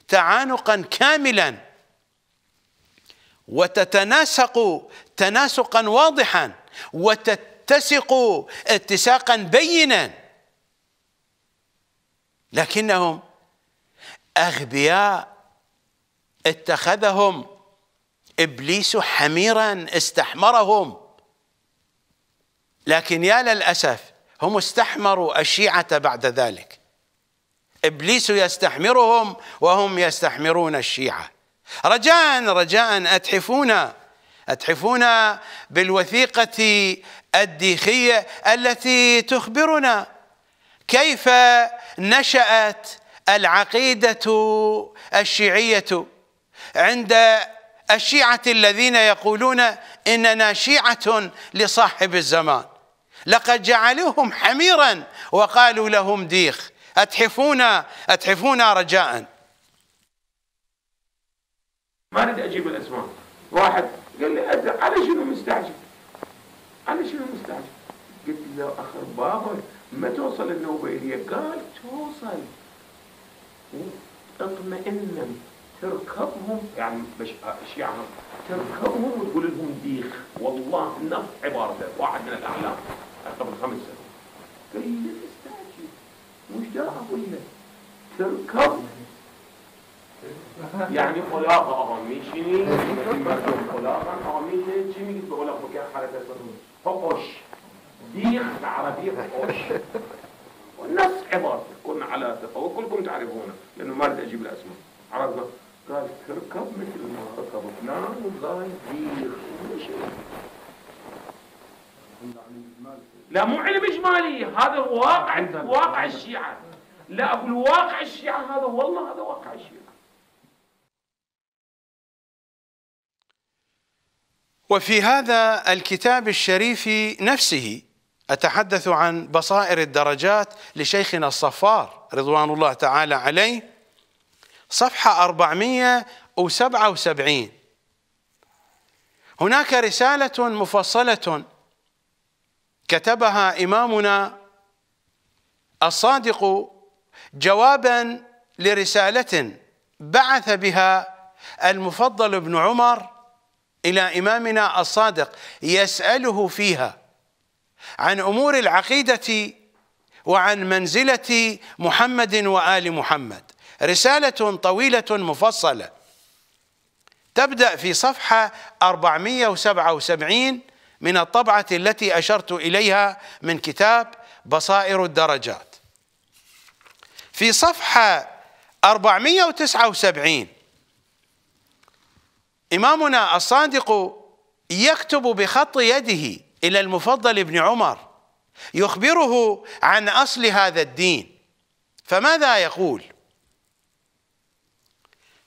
تعانقا كاملا وتتناسق تناسقا واضحا وتتسق اتساقا بينا لكنهم أغبياء اتخذهم إبليس حميرا استحمرهم لكن يا للأسف هم استحمروا الشيعة بعد ذلك إبليس يستحمرهم وهم يستحمرون الشيعة رجاء رجاء أتحفونا أتحفونا بالوثيقة الديخية التي تخبرنا كيف نشأت العقيدة الشيعية عند الشيعة الذين يقولون إننا شيعة لصاحب الزمان لقد جعلوهم حميرا وقالوا لهم ديخ أتحفونا أتحفونا رجاء ما اريد اجيب الاسماء واحد قال لي على شنو مستعجل على شنو مستعجل قلت له اخر بابك ما توصل النوبة إليه قال توصل اطمئنا تركبهم يعني مش يعني تركبهم وتقول لهم ديخ والله نفس عبارته واحد من الاعلام قبل خمس سنوات قال لي لا تستعجل مش ده اقول لك تركب يعني خلاقه آه، أغاميشني آه، <laughs> خلاقه آه، قلاقة أغاميشني جيمي قلاقة كان حركة صدور فقش بيخ على بيخ والناس عبر كنا على ثقة وكلكم تعرفونه لأنه ما بدي أجيب الأسماء عرفنا قال تركب مثل ما ركب فلان والله بيخ لا مو علم إجمالي هذا واقع واقع الشيعة لا أقول واقع الشيعة هذا والله هذا واقع الشيعة وفي هذا الكتاب الشريف نفسه أتحدث عن بصائر الدرجات لشيخنا الصفار رضوان الله تعالى عليه صفحة 477 هناك رسالة مفصلة كتبها إمامنا الصادق جوابا لرسالة بعث بها المفضل بن عمر إلى إمامنا الصادق يسأله فيها عن امور العقيده وعن منزله محمد وال محمد رساله طويله مفصله تبدا في صفحه 477 من الطبعه التي اشرت اليها من كتاب بصائر الدرجات في صفحه 479 إمامنا الصادق يكتب بخط يده إلى المفضل بن عمر يخبره عن أصل هذا الدين فماذا يقول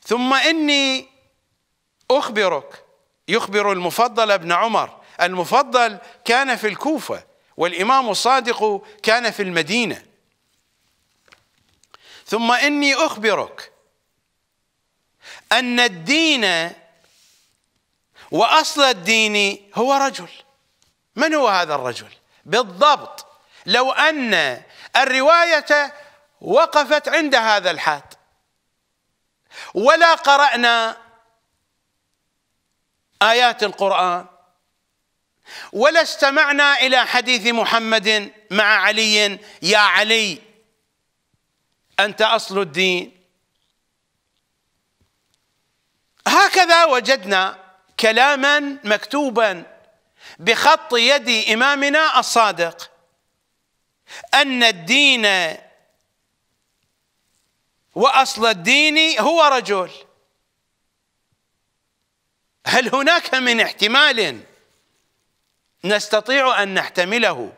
ثم إني أخبرك يخبر المفضل بن عمر المفضل كان في الكوفة والإمام الصادق كان في المدينة ثم إني أخبرك أن الدين وأصل الدين هو رجل من هو هذا الرجل بالضبط لو أن الرواية وقفت عند هذا الحد ولا قرأنا آيات القرآن ولا استمعنا إلى حديث محمد مع علي يا علي أنت أصل الدين هكذا وجدنا كلاما مكتوبا بخط يد إمامنا الصادق أن الدين وأصل الدين هو رجل هل هناك من احتمال نستطيع أن نحتمله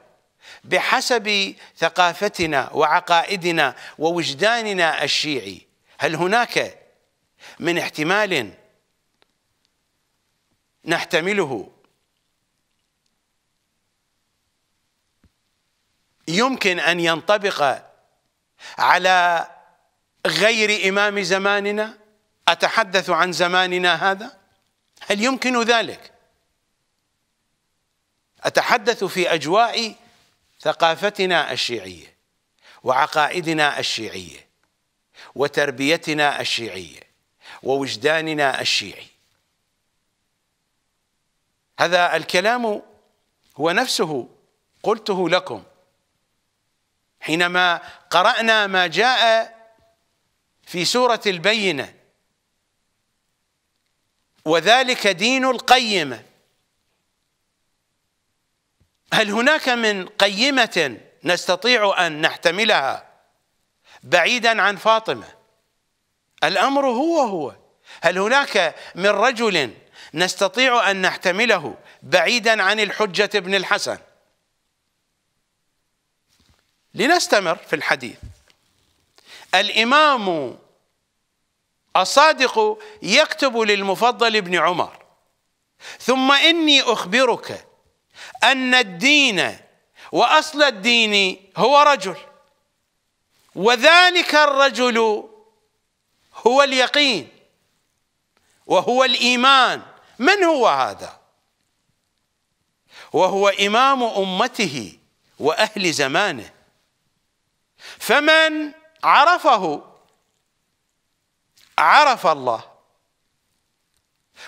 بحسب ثقافتنا وعقائدنا ووجداننا الشيعي هل هناك من احتمال نحتمله يمكن أن ينطبق على غير إمام زماننا أتحدث عن زماننا هذا هل يمكن ذلك أتحدث في أجواء ثقافتنا الشيعية وعقائدنا الشيعية وتربيتنا الشيعية ووجداننا الشيعي هذا الكلام هو نفسه قلته لكم حينما قرأنا ما جاء في سورة البينة وذلك دين القيمة هل هناك من قيمة نستطيع أن نحتملها بعيدا عن فاطمة الأمر هو هو هل هناك من رجل نستطيع أن نحتمله بعيدا عن الحجة ابن الحسن لنستمر في الحديث الامام الصادق يكتب للمفضل بن عمر ثم اني اخبرك ان الدين واصل الدين هو رجل وذلك الرجل هو اليقين وهو الايمان من هو هذا وهو امام امته واهل زمانه فمن عرفه عرف الله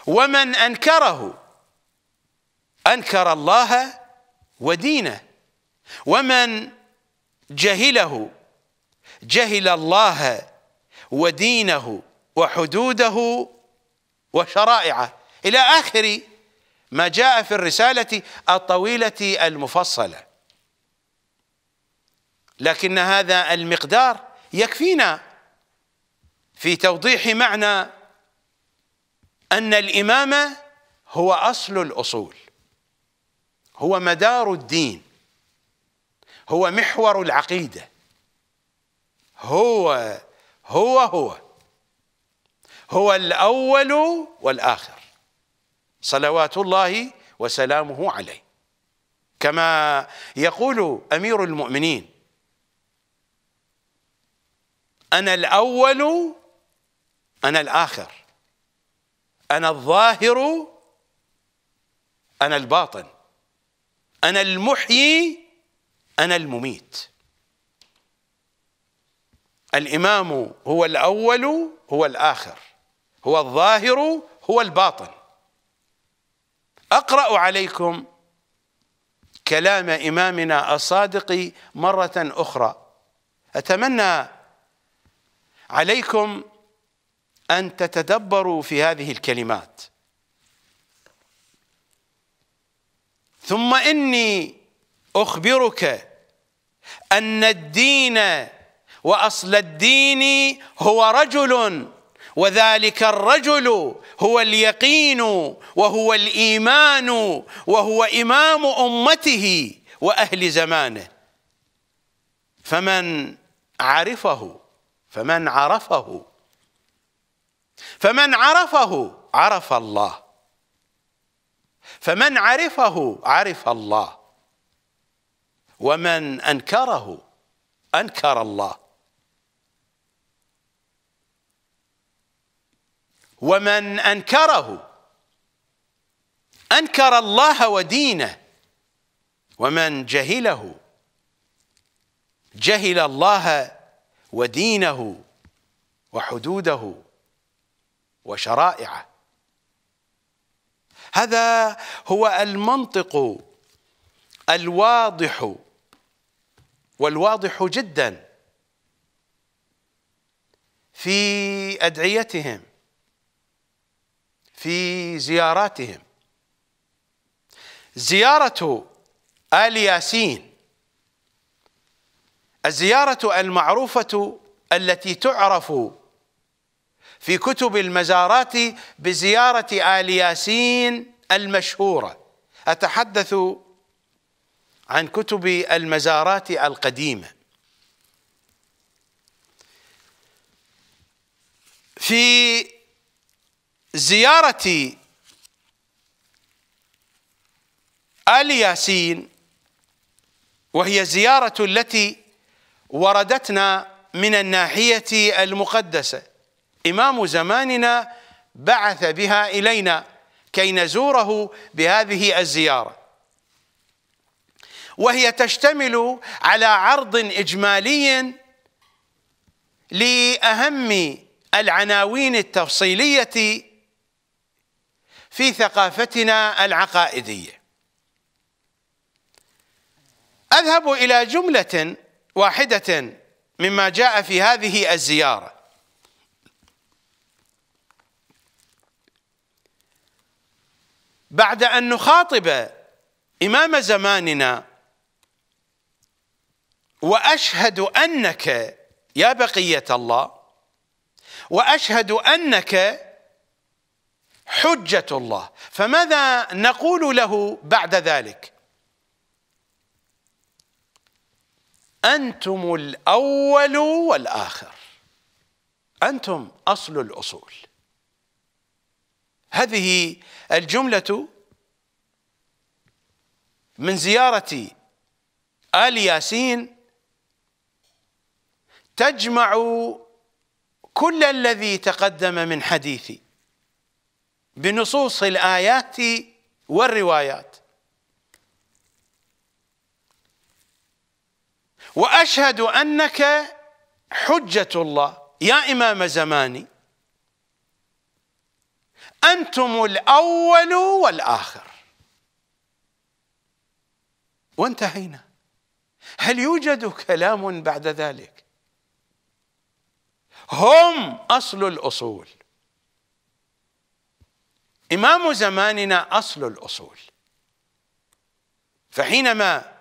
ومن انكره انكر الله ودينه ومن جهله جهل الله ودينه وحدوده وشرائعه الى اخر ما جاء في الرساله الطويله المفصله لكن هذا المقدار يكفينا في توضيح معنى أن الإمامة هو أصل الأصول هو مدار الدين هو محور العقيدة هو هو هو هو الأول والآخر صلوات الله وسلامه عليه كما يقول أمير المؤمنين أنا الأول أنا الآخر أنا الظاهر أنا الباطن أنا المحيي أنا المميت الإمام هو الأول هو الآخر هو الظاهر هو الباطن أقرأ عليكم كلام إمامنا الصادق مرة أخرى أتمنى عليكم أن تتدبروا في هذه الكلمات ثم إني أخبرك أن الدين وأصل الدين هو رجل وذلك الرجل هو اليقين وهو الإيمان وهو إمام أمته وأهل زمانه فمن عرفه فمن عرفه فمن عرفه عرف الله فمن عرفه عرف الله ومن انكره انكر الله ومن انكره انكر الله ودينه ومن جهله جهل الله ودينه وحدوده وشرائعه هذا هو المنطق الواضح والواضح جدا في ادعيتهم في زياراتهم زياره ال ياسين الزيارة المعروفة التي تعرف في كتب المزارات بزيارة آل ياسين المشهورة أتحدث عن كتب المزارات القديمة في زيارة آل ياسين وهي الزيارة التي وردتنا من الناحية المقدسة إمام زماننا بعث بها إلينا كي نزوره بهذه الزيارة وهي تشتمل على عرض إجمالي لأهم العناوين التفصيلية في ثقافتنا العقائدية أذهب إلى جملة واحدة مما جاء في هذه الزيارة بعد أن نخاطب إمام زماننا وأشهد أنك يا بقية الله وأشهد أنك حجة الله فماذا نقول له بعد ذلك؟ أنتم الأول والآخر أنتم أصل الأصول هذه الجملة من زيارة آل ياسين تجمع كل الذي تقدم من حديثي بنصوص الآيات والروايات وأشهد أنك حجة الله يا إمام زماني أنتم الأول والآخر وانتهينا هل يوجد كلام بعد ذلك هم أصل الأصول إمام زماننا أصل الأصول فحينما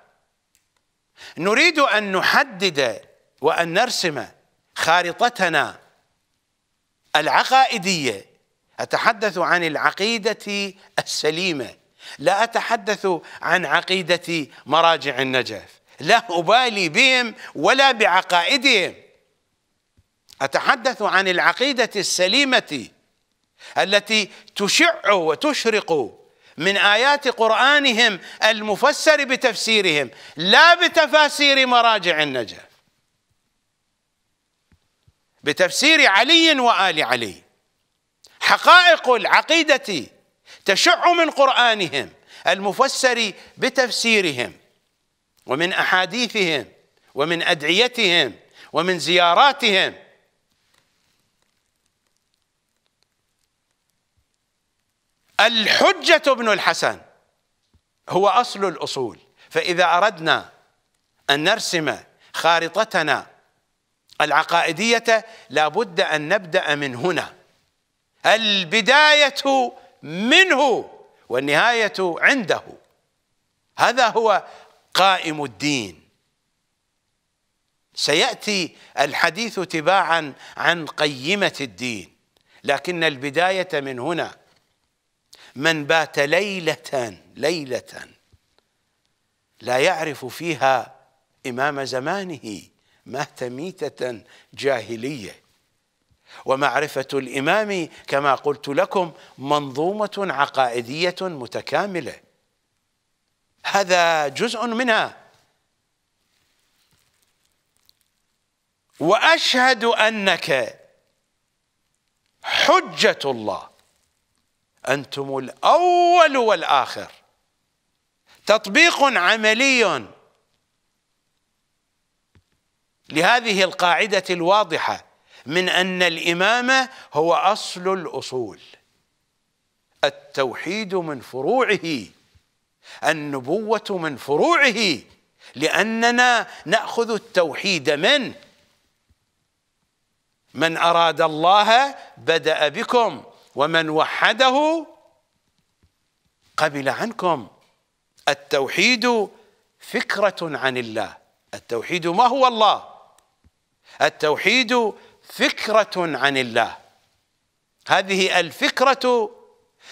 نريد أن نحدد وأن نرسم خارطتنا العقائدية أتحدث عن العقيدة السليمة لا أتحدث عن عقيدة مراجع النجف لا أبالي بهم ولا بعقائدهم أتحدث عن العقيدة السليمة التي تشع وتشرق من ايات قرانهم المفسر بتفسيرهم لا بتفاسير مراجع النجف بتفسير علي وال علي حقائق العقيده تشع من قرانهم المفسر بتفسيرهم ومن احاديثهم ومن ادعيتهم ومن زياراتهم الحجة ابن الحسن هو أصل الأصول فإذا أردنا أن نرسم خارطتنا العقائدية لابد أن نبدأ من هنا البداية منه والنهاية عنده هذا هو قائم الدين سيأتي الحديث تباعا عن قيمة الدين لكن البداية من هنا من بات ليلة ليلة لا يعرف فيها إمام زمانه مات ميتة جاهلية ومعرفة الإمام كما قلت لكم منظومة عقائدية متكاملة هذا جزء منها وأشهد أنك حجة الله أنتم الأول والآخر تطبيق عملي لهذه القاعدة الواضحة من أن الإمامة هو أصل الأصول التوحيد من فروعه النبوة من فروعه لأننا نأخذ التوحيد من من أراد الله بدأ بكم ومن وحده قبل عنكم التوحيد فكرة عن الله التوحيد ما هو الله التوحيد فكرة عن الله هذه الفكرة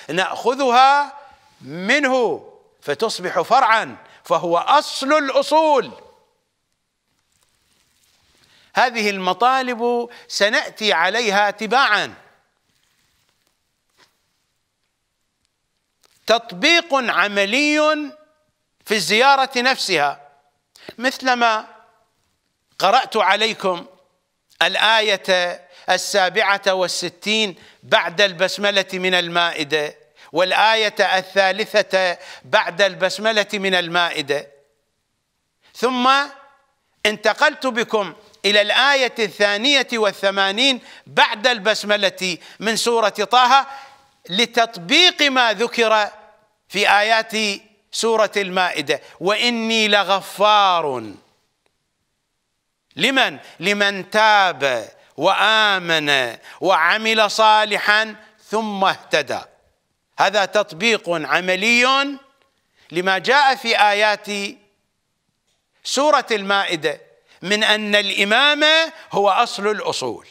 نأخذها منه فتصبح فرعا فهو أصل الأصول هذه المطالب سنأتي عليها تباعاً تطبيق عملي في الزيارة نفسها مثلما قرأت عليكم الآية السابعة والستين بعد البسملة من المائدة والآية الثالثة بعد البسملة من المائدة ثم انتقلت بكم إلى الآية الثانية والثمانين بعد البسملة من سورة طه لتطبيق ما ذكر في آيات سورة المائدة وإني لغفار لمن؟ لمن تاب وآمن وعمل صالحا ثم اهتدى هذا تطبيق عملي لما جاء في آيات سورة المائدة من أن الإمامة هو أصل الأصول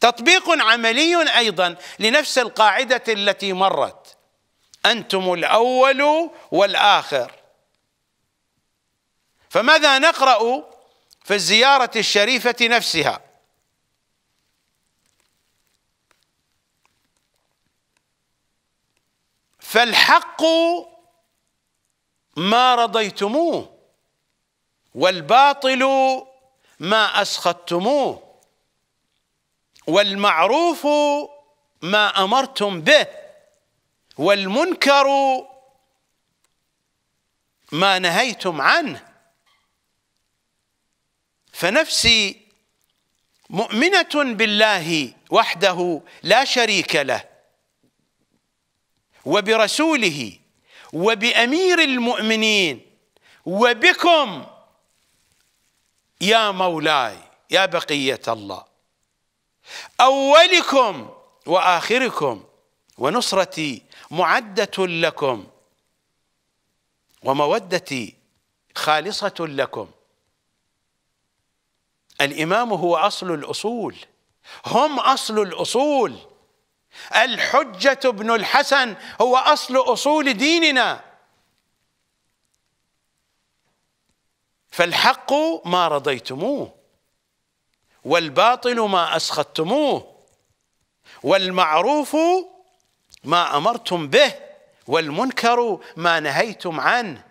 تطبيق عملي ايضا لنفس القاعده التي مرت انتم الاول والاخر فماذا نقرا في الزياره الشريفه نفسها فالحق ما رضيتموه والباطل ما اسخطتموه والمعروف ما امرتم به والمنكر ما نهيتم عنه فنفسي مؤمنه بالله وحده لا شريك له وبرسوله وبامير المؤمنين وبكم يا مولاي يا بقيه الله أولكم وآخركم ونصرتي معدة لكم ومودتي خالصة لكم الإمام هو أصل الأصول هم أصل الأصول الحجة ابن الحسن هو أصل أصول ديننا فالحق ما رضيتموه والباطل ما اسخطتموه والمعروف ما امرتم به والمنكر ما نهيتم عنه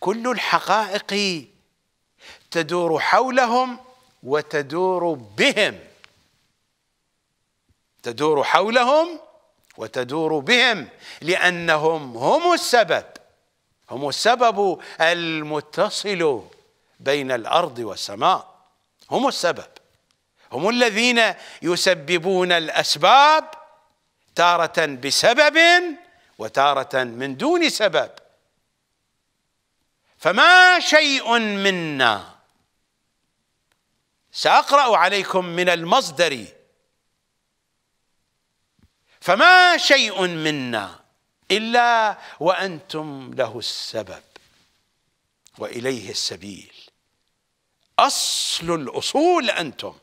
كل الحقائق تدور حولهم وتدور بهم تدور حولهم وتدور بهم لانهم هم السبب هم السبب المتصل بين الارض والسماء هم السبب هم الذين يسببون الأسباب تارة بسبب وتارة من دون سبب فما شيء منا سأقرأ عليكم من المصدر فما شيء منا إلا وأنتم له السبب وإليه السبيل أصل الأصول أنتم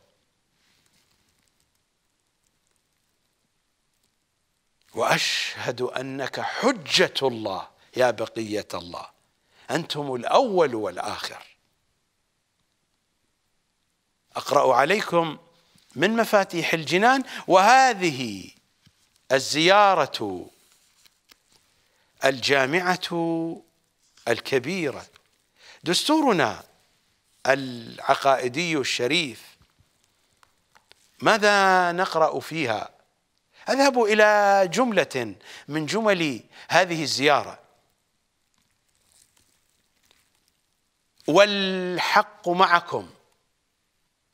وأشهد أنك حجة الله يا بقية الله أنتم الأول والآخر أقرأ عليكم من مفاتيح الجنان وهذه الزيارة الجامعة الكبيرة دستورنا العقائدي الشريف ماذا نقرأ فيها أذهب إلى جملة من جمل هذه الزيارة والحق معكم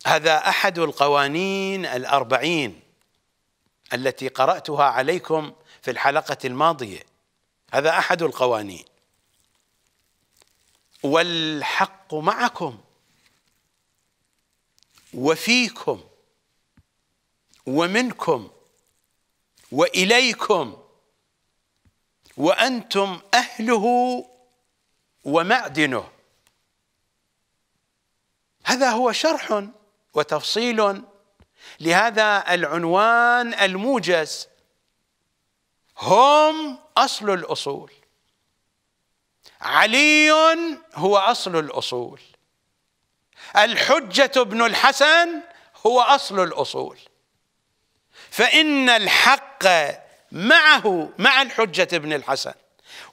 هذا أحد القوانين الأربعين التي قرأتها عليكم في الحلقة الماضية هذا أحد القوانين والحق معكم وفيكم ومنكم واليكم وانتم اهله ومعدنه هذا هو شرح وتفصيل لهذا العنوان الموجز هم اصل الاصول علي هو اصل الاصول الحجة ابن الحسن هو أصل الأصول فإن الحق معه مع الحجة ابن الحسن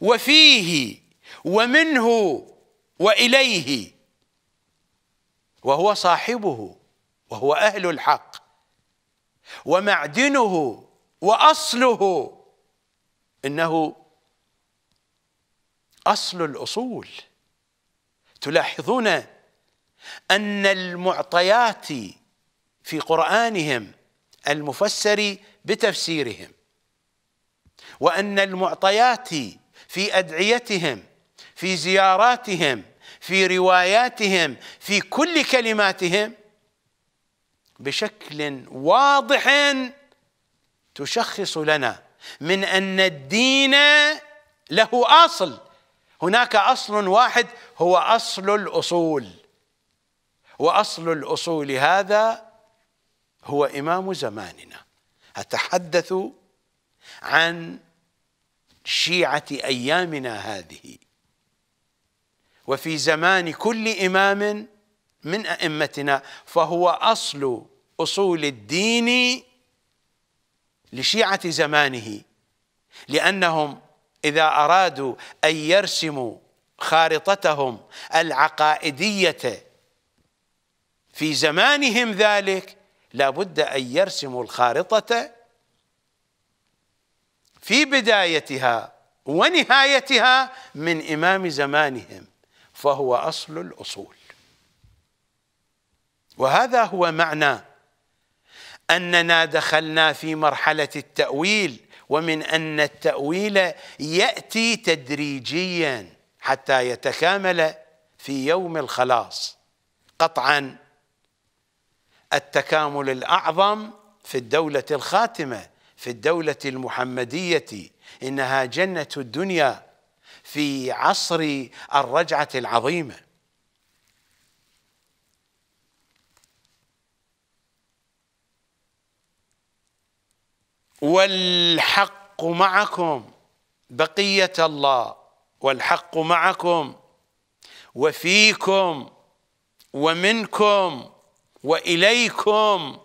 وفيه ومنه وإليه وهو صاحبه وهو أهل الحق ومعدنه وأصله إنه أصل الأصول تلاحظون أن المعطيات في قرآنهم المفسر بتفسيرهم وأن المعطيات في أدعيتهم في زياراتهم في رواياتهم في كل كلماتهم بشكل واضح تشخص لنا من ان الدين له اصل هناك اصل واحد هو اصل الاصول وأصل الأصول هذا هو إمام زماننا أتحدث عن شيعة أيامنا هذه وفي زمان كل إمام من أئمتنا فهو أصل أصول الدين لشيعة زمانه لأنهم إذا أرادوا أن يرسموا خارطتهم العقائدية في زمانهم ذلك لابد أن يرسموا الخارطة في بدايتها ونهايتها من إمام زمانهم فهو أصل الأصول وهذا هو معنى أننا دخلنا في مرحلة التأويل ومن أن التأويل يأتي تدريجيا حتى يتكامل في يوم الخلاص قطعا التكامل الأعظم في الدولة الخاتمة في الدولة المحمدية إنها جنة الدنيا في عصر الرجعة العظيمة والحق معكم بقية الله والحق معكم وفيكم ومنكم واليكم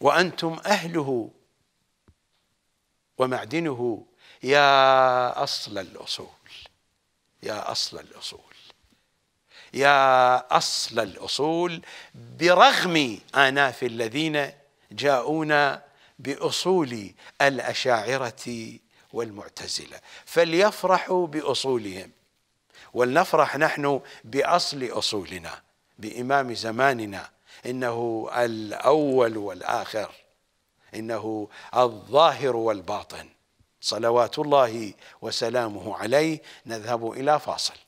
وانتم اهله ومعدنه يا اصل الاصول يا اصل الاصول يا اصل الاصول برغم اناف الذين جاءونا باصول الاشاعره والمعتزله فليفرحوا باصولهم ولنفرح نحن باصل اصولنا بامام زماننا انه الاول والاخر انه الظاهر والباطن صلوات الله وسلامه عليه نذهب الى فاصل